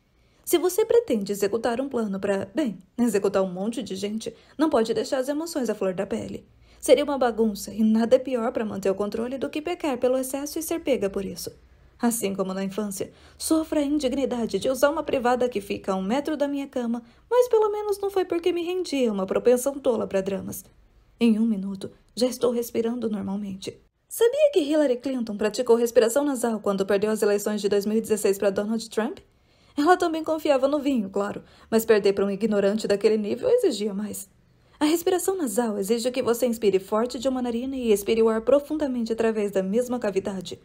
Se você pretende executar um plano para, bem, executar um monte de gente, não pode deixar as emoções à flor da pele. Seria uma bagunça e nada é pior para manter o controle do que pecar pelo excesso e ser pega por isso. Assim como na infância, sofro a indignidade de usar uma privada que fica a um metro da minha cama, mas pelo menos não foi porque me rendia uma propensão tola para dramas. Em um minuto, já estou respirando normalmente. Sabia que Hillary Clinton praticou respiração nasal quando perdeu as eleições de 2016 para Donald Trump? Ela também confiava no vinho, claro, mas perder para um ignorante daquele nível exigia mais. A respiração nasal exige que você inspire forte de uma narina e expire o ar profundamente através da mesma cavidade.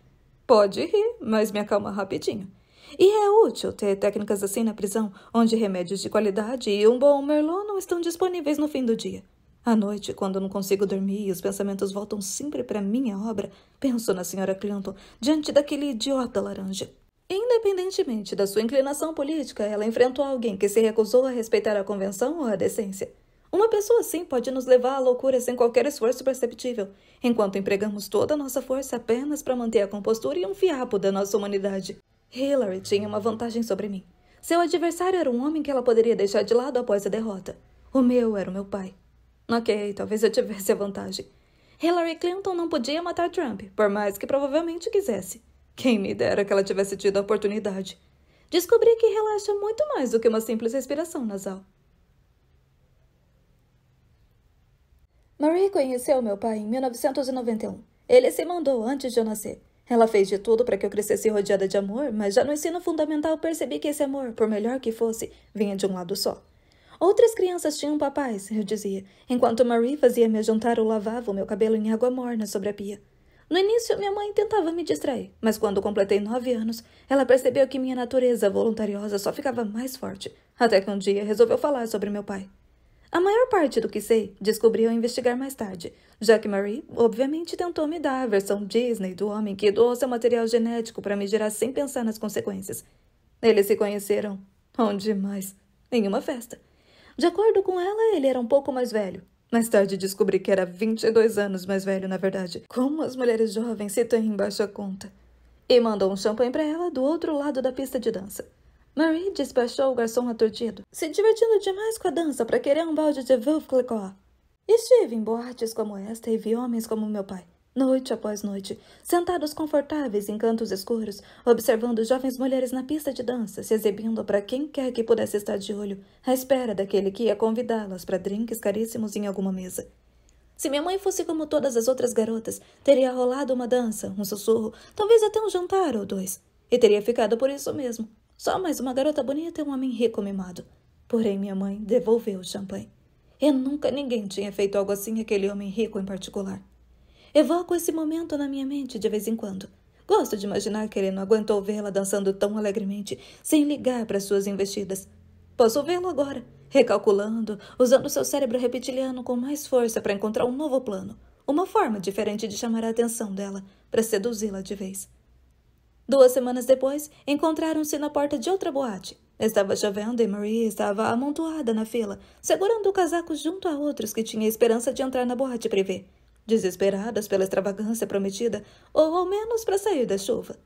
Pode rir, mas me acalma rapidinho. E é útil ter técnicas assim na prisão, onde remédios de qualidade e um bom merlot não estão disponíveis no fim do dia. À noite, quando não consigo dormir e os pensamentos voltam sempre para minha obra, penso na senhora Clinton diante daquele idiota laranja. Independentemente da sua inclinação política, ela enfrentou alguém que se recusou a respeitar a convenção ou a decência. Uma pessoa assim pode nos levar à loucura sem qualquer esforço perceptível, enquanto empregamos toda a nossa força apenas para manter a compostura e um fiapo da nossa humanidade. Hillary tinha uma vantagem sobre mim. Seu adversário era um homem que ela poderia deixar de lado após a derrota. O meu era o meu pai. Ok, talvez eu tivesse a vantagem. Hillary Clinton não podia matar Trump, por mais que provavelmente quisesse. Quem me dera que ela tivesse tido a oportunidade. Descobri que relaxa muito mais do que uma simples respiração nasal. Marie conheceu meu pai em 1991. Ele se mandou antes de eu nascer. Ela fez de tudo para que eu crescesse rodeada de amor, mas já no ensino fundamental percebi que esse amor, por melhor que fosse, vinha de um lado só. Outras crianças tinham papais, eu dizia, enquanto Marie fazia-me ajuntar ou lavava o meu cabelo em água morna sobre a pia. No início, minha mãe tentava me distrair, mas quando completei nove anos, ela percebeu que minha natureza voluntariosa só ficava mais forte, até que um dia resolveu falar sobre meu pai. A maior parte do que sei descobri ao investigar mais tarde, já que Marie, obviamente, tentou me dar a versão Disney do homem que doou seu material genético para me gerar sem pensar nas consequências. Eles se conheceram. Onde oh, mais? Em uma festa. De acordo com ela, ele era um pouco mais velho. Mais tarde descobri que era 22 anos mais velho, na verdade. Como as mulheres jovens se têm em baixa conta. E mandou um champanhe para ela do outro lado da pista de dança. Marie despachou o garçom aturdido, se divertindo demais com a dança para querer um balde de Veuve Clicquot. Estive em boates como esta e vi homens como meu pai, noite após noite, sentados confortáveis em cantos escuros, observando jovens mulheres na pista de dança, se exibindo para quem quer que pudesse estar de olho, à espera daquele que ia convidá-las para drinks caríssimos em alguma mesa. Se minha mãe fosse como todas as outras garotas, teria rolado uma dança, um sussurro, talvez até um jantar ou dois. E teria ficado por isso mesmo, só mais uma garota bonita e um homem rico mimado. Porém, minha mãe devolveu o champanhe. E nunca ninguém tinha feito algo assim aquele homem rico em particular. Evoco esse momento na minha mente de vez em quando. Gosto de imaginar que ele não aguentou vê-la dançando tão alegremente, sem ligar para suas investidas. Posso vê-lo agora, recalculando, usando seu cérebro reptiliano com mais força para encontrar um novo plano, uma forma diferente de chamar a atenção dela, para seduzi-la de vez. Duas semanas depois, encontraram-se na porta de outra boate. Estava chovendo e Marie estava amontoada na fila, segurando o casaco junto a outros que tinha esperança de entrar na boate privê. Desesperadas pela extravagância prometida, ou ao menos para sair da chuva.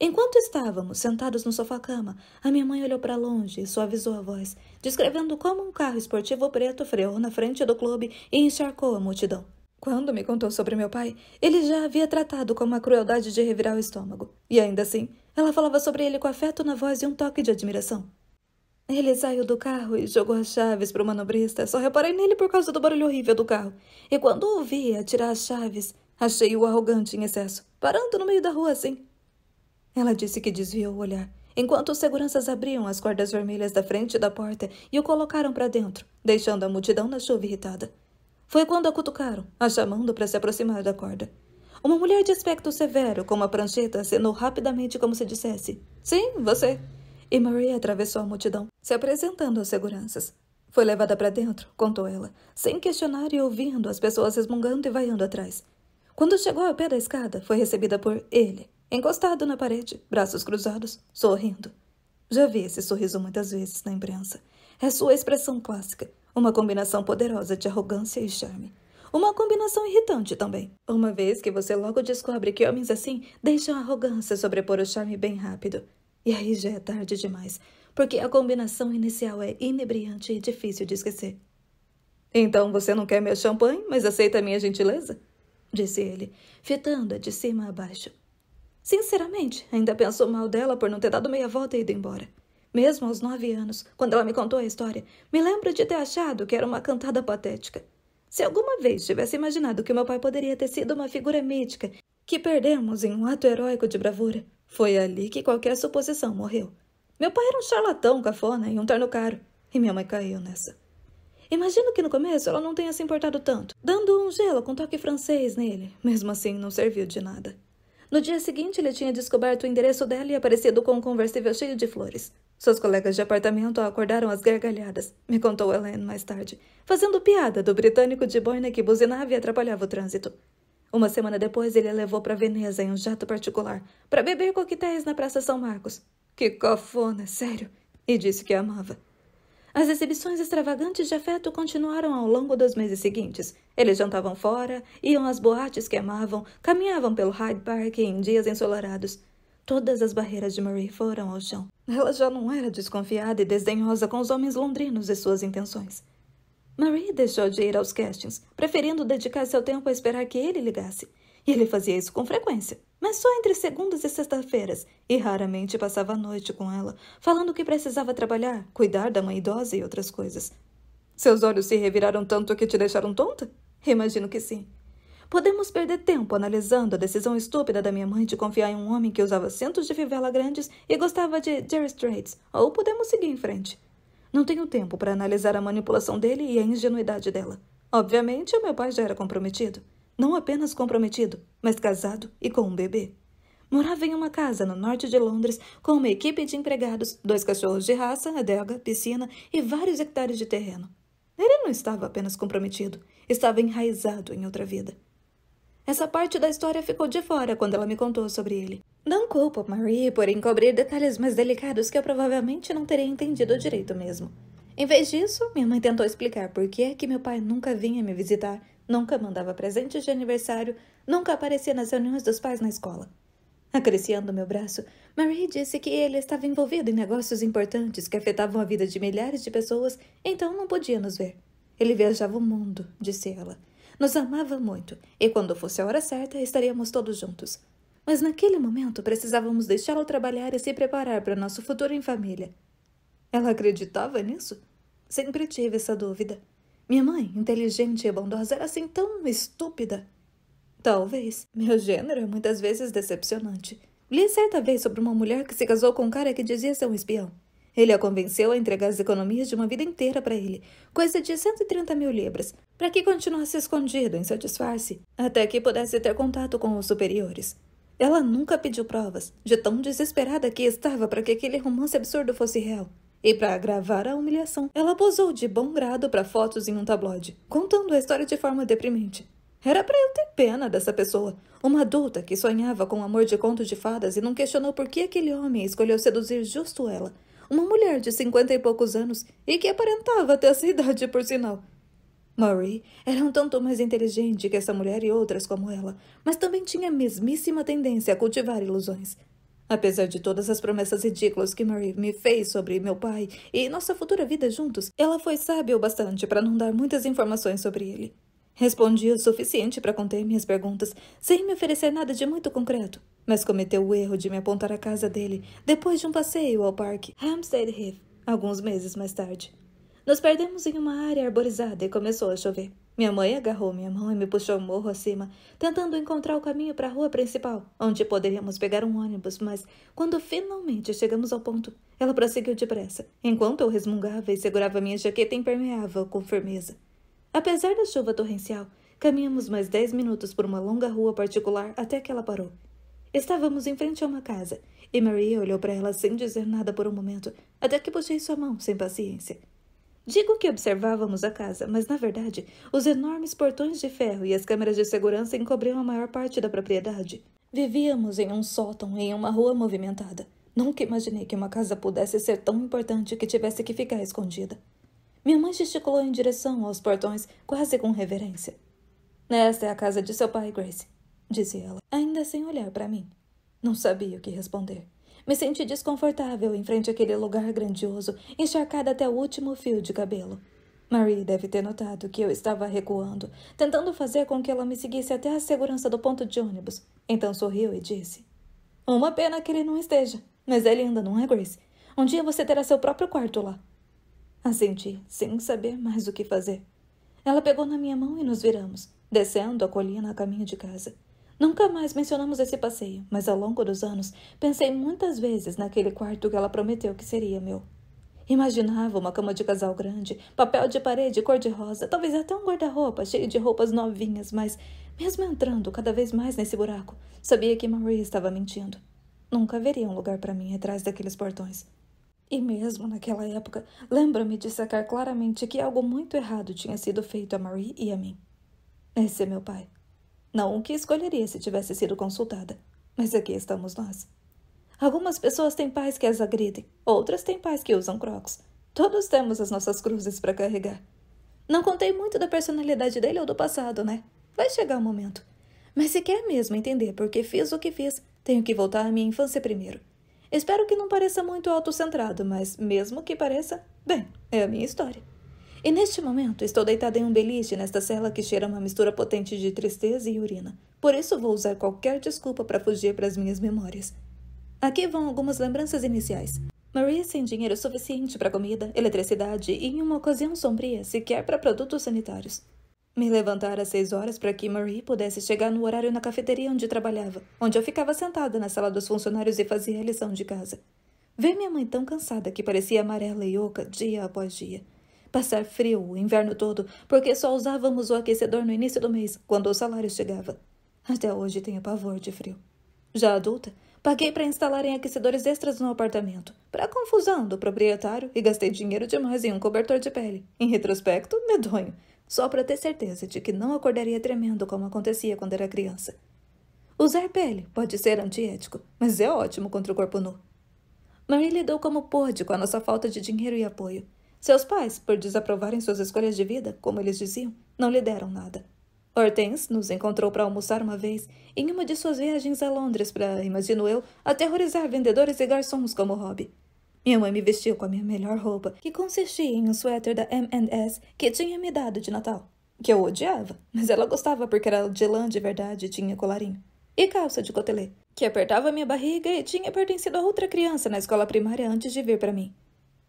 Enquanto estávamos sentados no sofá-cama, a minha mãe olhou para longe e suavizou a voz, descrevendo como um carro esportivo preto freou na frente do clube e encharcou a multidão. Quando me contou sobre meu pai, ele já havia tratado com uma crueldade de revirar o estômago, e ainda assim, ela falava sobre ele com afeto na voz e um toque de admiração. Ele saiu do carro e jogou as chaves para o manobrista. Só reparei nele por causa do barulho horrível do carro. E quando o vi atirar as chaves, achei-o arrogante em excesso, parando no meio da rua assim. Ela disse que desviou o olhar, enquanto os seguranças abriam as cordas vermelhas da frente da porta e o colocaram para dentro, deixando a multidão na chuva irritada. Foi quando a cutucaram, a chamando para se aproximar da corda. Uma mulher de aspecto severo, com uma prancheta, acenou rapidamente como se dissesse: Sim, você. E Maria atravessou a multidão, se apresentando às seguranças. Foi levada para dentro, contou ela, sem questionar e ouvindo as pessoas resmungando e vaiando atrás. Quando chegou ao pé da escada, foi recebida por ele, encostado na parede, braços cruzados, sorrindo. Já vi esse sorriso muitas vezes na imprensa. É sua expressão clássica, uma combinação poderosa de arrogância e charme. Uma combinação irritante também. Uma vez que você logo descobre que homens assim deixam a arrogância sobrepor o charme bem rápido. E aí já é tarde demais, porque a combinação inicial é inebriante e difícil de esquecer. Então você não quer meu champanhe, mas aceita minha gentileza? Disse ele, fitando-a de cima a baixo. Sinceramente, ainda pensou mal dela por não ter dado meia volta e ido embora mesmo aos nove anos, quando ela me contou a história, me lembro de ter achado que era uma cantada patética. Se alguma vez tivesse imaginado que meu pai poderia ter sido uma figura mítica que perdemos em um ato heróico de bravura, foi ali que qualquer suposição morreu. Meu pai era um charlatão cafona e um terno caro, e minha mãe caiu nessa. Imagino que no começo ela não tenha se importado tanto, dando um gelo com toque francês nele. Mesmo assim, não serviu de nada. No dia seguinte, ele tinha descoberto o endereço dela e aparecido com um conversível cheio de flores. Seus colegas de apartamento acordaram às gargalhadas, me contou Helen mais tarde, fazendo piada do britânico de boina que buzinava e atrapalhava o trânsito. Uma semana depois, ele a levou para Veneza em um jato particular para beber coquetéis na Praça São Marcos. Que cafona, sério! E disse que a amava. As exibições extravagantes de afeto continuaram ao longo dos meses seguintes. Eles jantavam fora, iam às boates que amavam, caminhavam pelo Hyde Park em dias ensolarados. Todas as barreiras de Marie foram ao chão. Ela já não era desconfiada e desdenhosa com os homens londrinos e suas intenções. Marie deixou de ir aos castings, preferindo dedicar seu tempo a esperar que ele ligasse. E ele fazia isso com frequência, mas só entre segundas e sexta-feiras, e raramente passava a noite com ela, falando que precisava trabalhar, cuidar da mãe idosa e outras coisas. Seus olhos se reviraram tanto que te deixaram tonta? Imagino que sim. Podemos perder tempo analisando a decisão estúpida da minha mãe de confiar em um homem que usava cintos de fivela grandes e gostava de Jerry Straits, ou podemos seguir em frente. Não tenho tempo para analisar a manipulação dele e a ingenuidade dela. Obviamente, o meu pai já era comprometido. Não apenas comprometido, mas casado e com um bebê. Morava em uma casa no norte de Londres com uma equipe de empregados, dois cachorros de raça, adega, piscina e vários hectares de terreno. Ele não estava apenas comprometido, estava enraizado em outra vida. Essa parte da história ficou de fora quando ela me contou sobre ele. Não culpo Marie por encobrir detalhes mais delicados que eu provavelmente não teria entendido direito mesmo. Em vez disso, minha mãe tentou explicar por que é que meu pai nunca vinha me visitar, nunca mandava presentes de aniversário, nunca aparecia nas reuniões dos pais na escola. Acariciando meu braço, Marie disse que ele estava envolvido em negócios importantes que afetavam a vida de milhares de pessoas, então não podia nos ver. Ele viajava o mundo, disse ela. Nos amava muito, e quando fosse a hora certa, estaríamos todos juntos. Mas naquele momento precisávamos deixá-lo trabalhar e se preparar para nosso futuro em família. Ela acreditava nisso? Sempre tive essa dúvida. Minha mãe, inteligente e bondosa, era assim tão estúpida. Talvez. Meu gênero é muitas vezes decepcionante. Li certa vez sobre uma mulher que se casou com um cara que dizia ser um espião. Ele a convenceu a entregar as economias de uma vida inteira para ele, coisa de 130 mil libras, para que continuasse escondido em seu disfarce, até que pudesse ter contato com os superiores. Ela nunca pediu provas, de tão desesperada que estava para que aquele romance absurdo fosse real. E para agravar a humilhação, ela posou de bom grado para fotos em um tabloide, contando a história de forma deprimente. Era para eu ter pena dessa pessoa, uma adulta que sonhava com o amor de conto de fadas e não questionou por que aquele homem escolheu seduzir justo ela, uma mulher de cinquenta e poucos anos e que aparentava ter essa idade, por sinal. Murray era um tanto mais inteligente que essa mulher e outras como ela, mas também tinha a mesmíssima tendência a cultivar ilusões. Apesar de todas as promessas ridículas que Murray me fez sobre meu pai e nossa futura vida juntos, ela foi sábia o bastante para não dar muitas informações sobre ele. Respondi o suficiente para conter minhas perguntas, sem me oferecer nada de muito concreto, mas cometeu o erro de me apontar a casa dele depois de um passeio ao parque Hampstead Heath, alguns meses mais tarde. Nos perdemos em uma área arborizada e começou a chover. Minha mãe agarrou minha mão e me puxou o morro acima, tentando encontrar o caminho para a rua principal, onde poderíamos pegar um ônibus, mas quando finalmente chegamos ao ponto, ela prosseguiu depressa, enquanto eu resmungava e segurava minha jaqueta impermeável com firmeza. Apesar da chuva torrencial, caminhamos mais dez minutos por uma longa rua particular até que ela parou. Estávamos em frente a uma casa, e Maria olhou para ela sem dizer nada por um momento, até que puxei sua mão, sem paciência. Digo que observávamos a casa, mas na verdade, os enormes portões de ferro e as câmeras de segurança encobriam a maior parte da propriedade. Vivíamos em um sótão em uma rua movimentada. Nunca imaginei que uma casa pudesse ser tão importante que tivesse que ficar escondida. Minha mãe gesticulou em direção aos portões, quase com reverência. Esta é a casa de seu pai, Grace, disse ela, ainda sem olhar para mim. Não sabia o que responder. Me senti desconfortável em frente àquele lugar grandioso, encharcada até o último fio de cabelo. Marie deve ter notado que eu estava recuando, tentando fazer com que ela me seguisse até a segurança do ponto de ônibus. Então sorriu e disse: Uma pena que ele não esteja, mas ele ainda não é Grace. Um dia você terá seu próprio quarto lá. Assenti, sem saber mais o que fazer. Ela pegou na minha mão e nos viramos, descendo a colina a caminho de casa. Nunca mais mencionamos esse passeio, mas ao longo dos anos pensei muitas vezes naquele quarto que ela prometeu que seria meu. Imaginava uma cama de casal grande, papel de parede cor-de-rosa, talvez até um guarda-roupa cheio de roupas novinhas, mas, mesmo entrando cada vez mais nesse buraco, sabia que Marie estava mentindo. Nunca haveria um lugar para mim atrás daqueles portões. E mesmo naquela época, lembro-me de sacar claramente que algo muito errado tinha sido feito a Marie e a mim. Esse é meu pai. Não o que escolheria se tivesse sido consultada, mas aqui estamos nós. Algumas pessoas têm pais que as agridem, outras têm pais que usam crocs. Todos temos as nossas cruzes para carregar. Não contei muito da personalidade dele ou do passado, né? Vai chegar o momento. Mas se quer mesmo entender por que fiz o que fiz, tenho que voltar à minha infância primeiro. Espero que não pareça muito autocentrado, mas mesmo que pareça, bem, é a minha história. E neste momento estou deitada em um beliche nesta cela que cheira uma mistura potente de tristeza e urina. Por isso vou usar qualquer desculpa para fugir para as minhas memórias. Aqui vão algumas lembranças iniciais. Maria sem dinheiro suficiente para comida, eletricidade e, em uma ocasião sombria, sequer para produtos sanitários. Me levantar às seis horas para que Marie pudesse chegar no horário na cafeteria onde trabalhava, onde eu ficava sentada na sala dos funcionários e fazia a lição de casa. Ver minha mãe tão cansada que parecia amarela e oca dia após dia. Passar frio o inverno todo, porque só usávamos o aquecedor no início do mês, quando o salário chegava. Até hoje tenho pavor de frio. Já adulta, paguei para instalarem aquecedores extras no apartamento, para confusão do proprietário, e gastei dinheiro demais em um cobertor de pele. Em retrospecto, medonho só para ter certeza de que não acordaria tremendo como acontecia quando era criança. Usar pele pode ser antiético, mas é ótimo contra o corpo nu. Marie lidou como pôde com a nossa falta de dinheiro e apoio. Seus pais, por desaprovarem suas escolhas de vida, como eles diziam, não lhe deram nada. Hortense nos encontrou para almoçar uma vez em uma de suas viagens a Londres para, imagino eu, aterrorizar vendedores e garçons como Robbie. Minha mãe me vestiu com a minha melhor roupa, que consistia em um suéter da M&S que tinha me dado de Natal, que eu odiava, mas ela gostava porque era de lã de verdade e tinha colarinho. E calça de cotelê, que apertava minha barriga e tinha pertencido a outra criança na escola primária antes de vir para mim.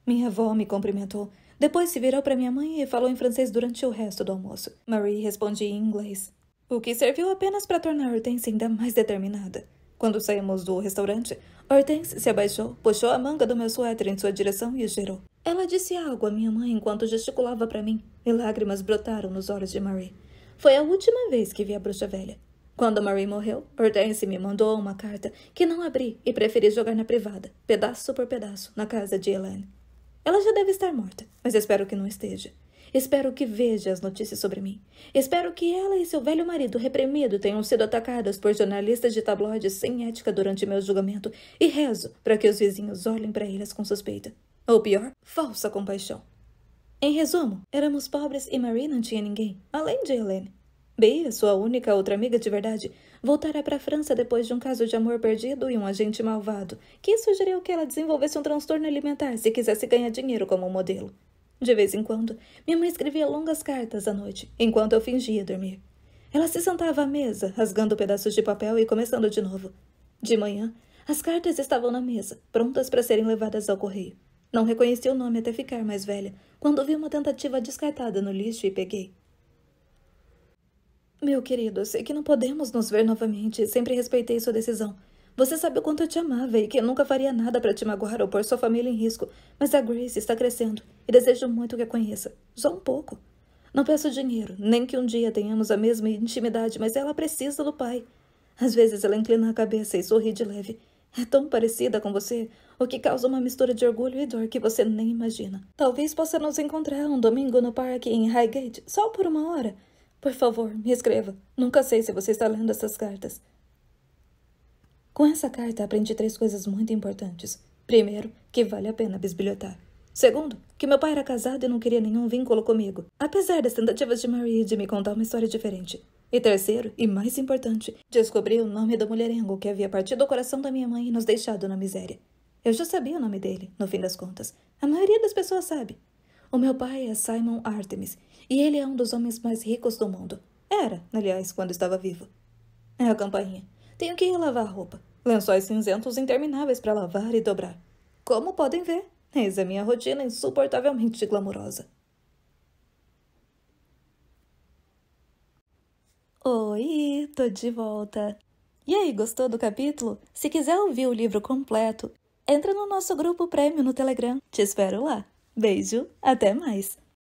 Minha avó me cumprimentou, depois se virou para minha mãe e falou em francês durante o resto do almoço. Marie respondia em inglês, o que serviu apenas para tornar Hortense ainda mais determinada. Quando saímos do restaurante, Hortense se abaixou, puxou a manga do meu suéter em sua direção e girou. Ela disse algo à minha mãe enquanto gesticulava para mim, e lágrimas brotaram nos olhos de Marie. Foi a última vez que vi a bruxa velha. Quando Marie morreu, Hortense me mandou uma carta que não abri e preferi jogar na privada, pedaço por pedaço, na casa de Elaine. Ela já deve estar morta, mas espero que não esteja. Espero que veja as notícias sobre mim. Espero que ela e seu velho marido reprimido tenham sido atacadas por jornalistas de tabloides sem ética durante meu julgamento e rezo para que os vizinhos olhem para eles com suspeita. Ou pior, falsa compaixão. Em resumo, éramos pobres e Marie não tinha ninguém, além de Helene. Bia, sua única outra amiga de verdade, voltara para a França depois de um caso de amor perdido e um agente malvado, que sugeriu que ela desenvolvesse um transtorno alimentar se quisesse ganhar dinheiro como modelo. De vez em quando, minha mãe escrevia longas cartas à noite, enquanto eu fingia dormir. Ela se sentava à mesa, rasgando pedaços de papel e começando de novo. De manhã, as cartas estavam na mesa, prontas para serem levadas ao correio. Não reconheci o nome até ficar mais velha, quando vi uma tentativa descartada no lixo e peguei. Meu querido, sei que não podemos nos ver novamente. Sempre respeitei sua decisão. Você sabe o quanto eu te amava e que eu nunca faria nada para te magoar ou pôr sua família em risco, mas a Grace está crescendo e desejo muito que a conheça. Só um pouco. Não peço dinheiro, nem que um dia tenhamos a mesma intimidade, mas ela precisa do pai. Às vezes ela inclina a cabeça e sorri de leve. É tão parecida com você, o que causa uma mistura de orgulho e dor que você nem imagina. Talvez possa nos encontrar um domingo no parque em Highgate, só por uma hora. Por favor, me escreva. Nunca sei se você está lendo essas cartas. Com essa carta aprendi três coisas muito importantes. Primeiro, que vale a pena bisbilhotar. Segundo, que meu pai era casado e não queria nenhum vínculo comigo, apesar das tentativas de Marie de me contar uma história diferente. E terceiro, e mais importante, descobri o nome do mulherengo que havia partido o coração da minha mãe e nos deixado na miséria. Eu já sabia o nome dele, no fim das contas. A maioria das pessoas sabe. O meu pai é Simon Artemis, e ele é um dos homens mais ricos do mundo. Era, aliás, quando estava vivo. É a campainha. Tenho que ir lavar roupa. Lençóis cinzentos intermináveis para lavar e dobrar. Como podem ver, eis a minha rotina insuportavelmente glamurosa. Oi, tô de volta. E aí, gostou do capítulo? Se quiser ouvir o livro completo, entra no nosso grupo prêmio no Telegram. Te espero lá. Beijo, até mais!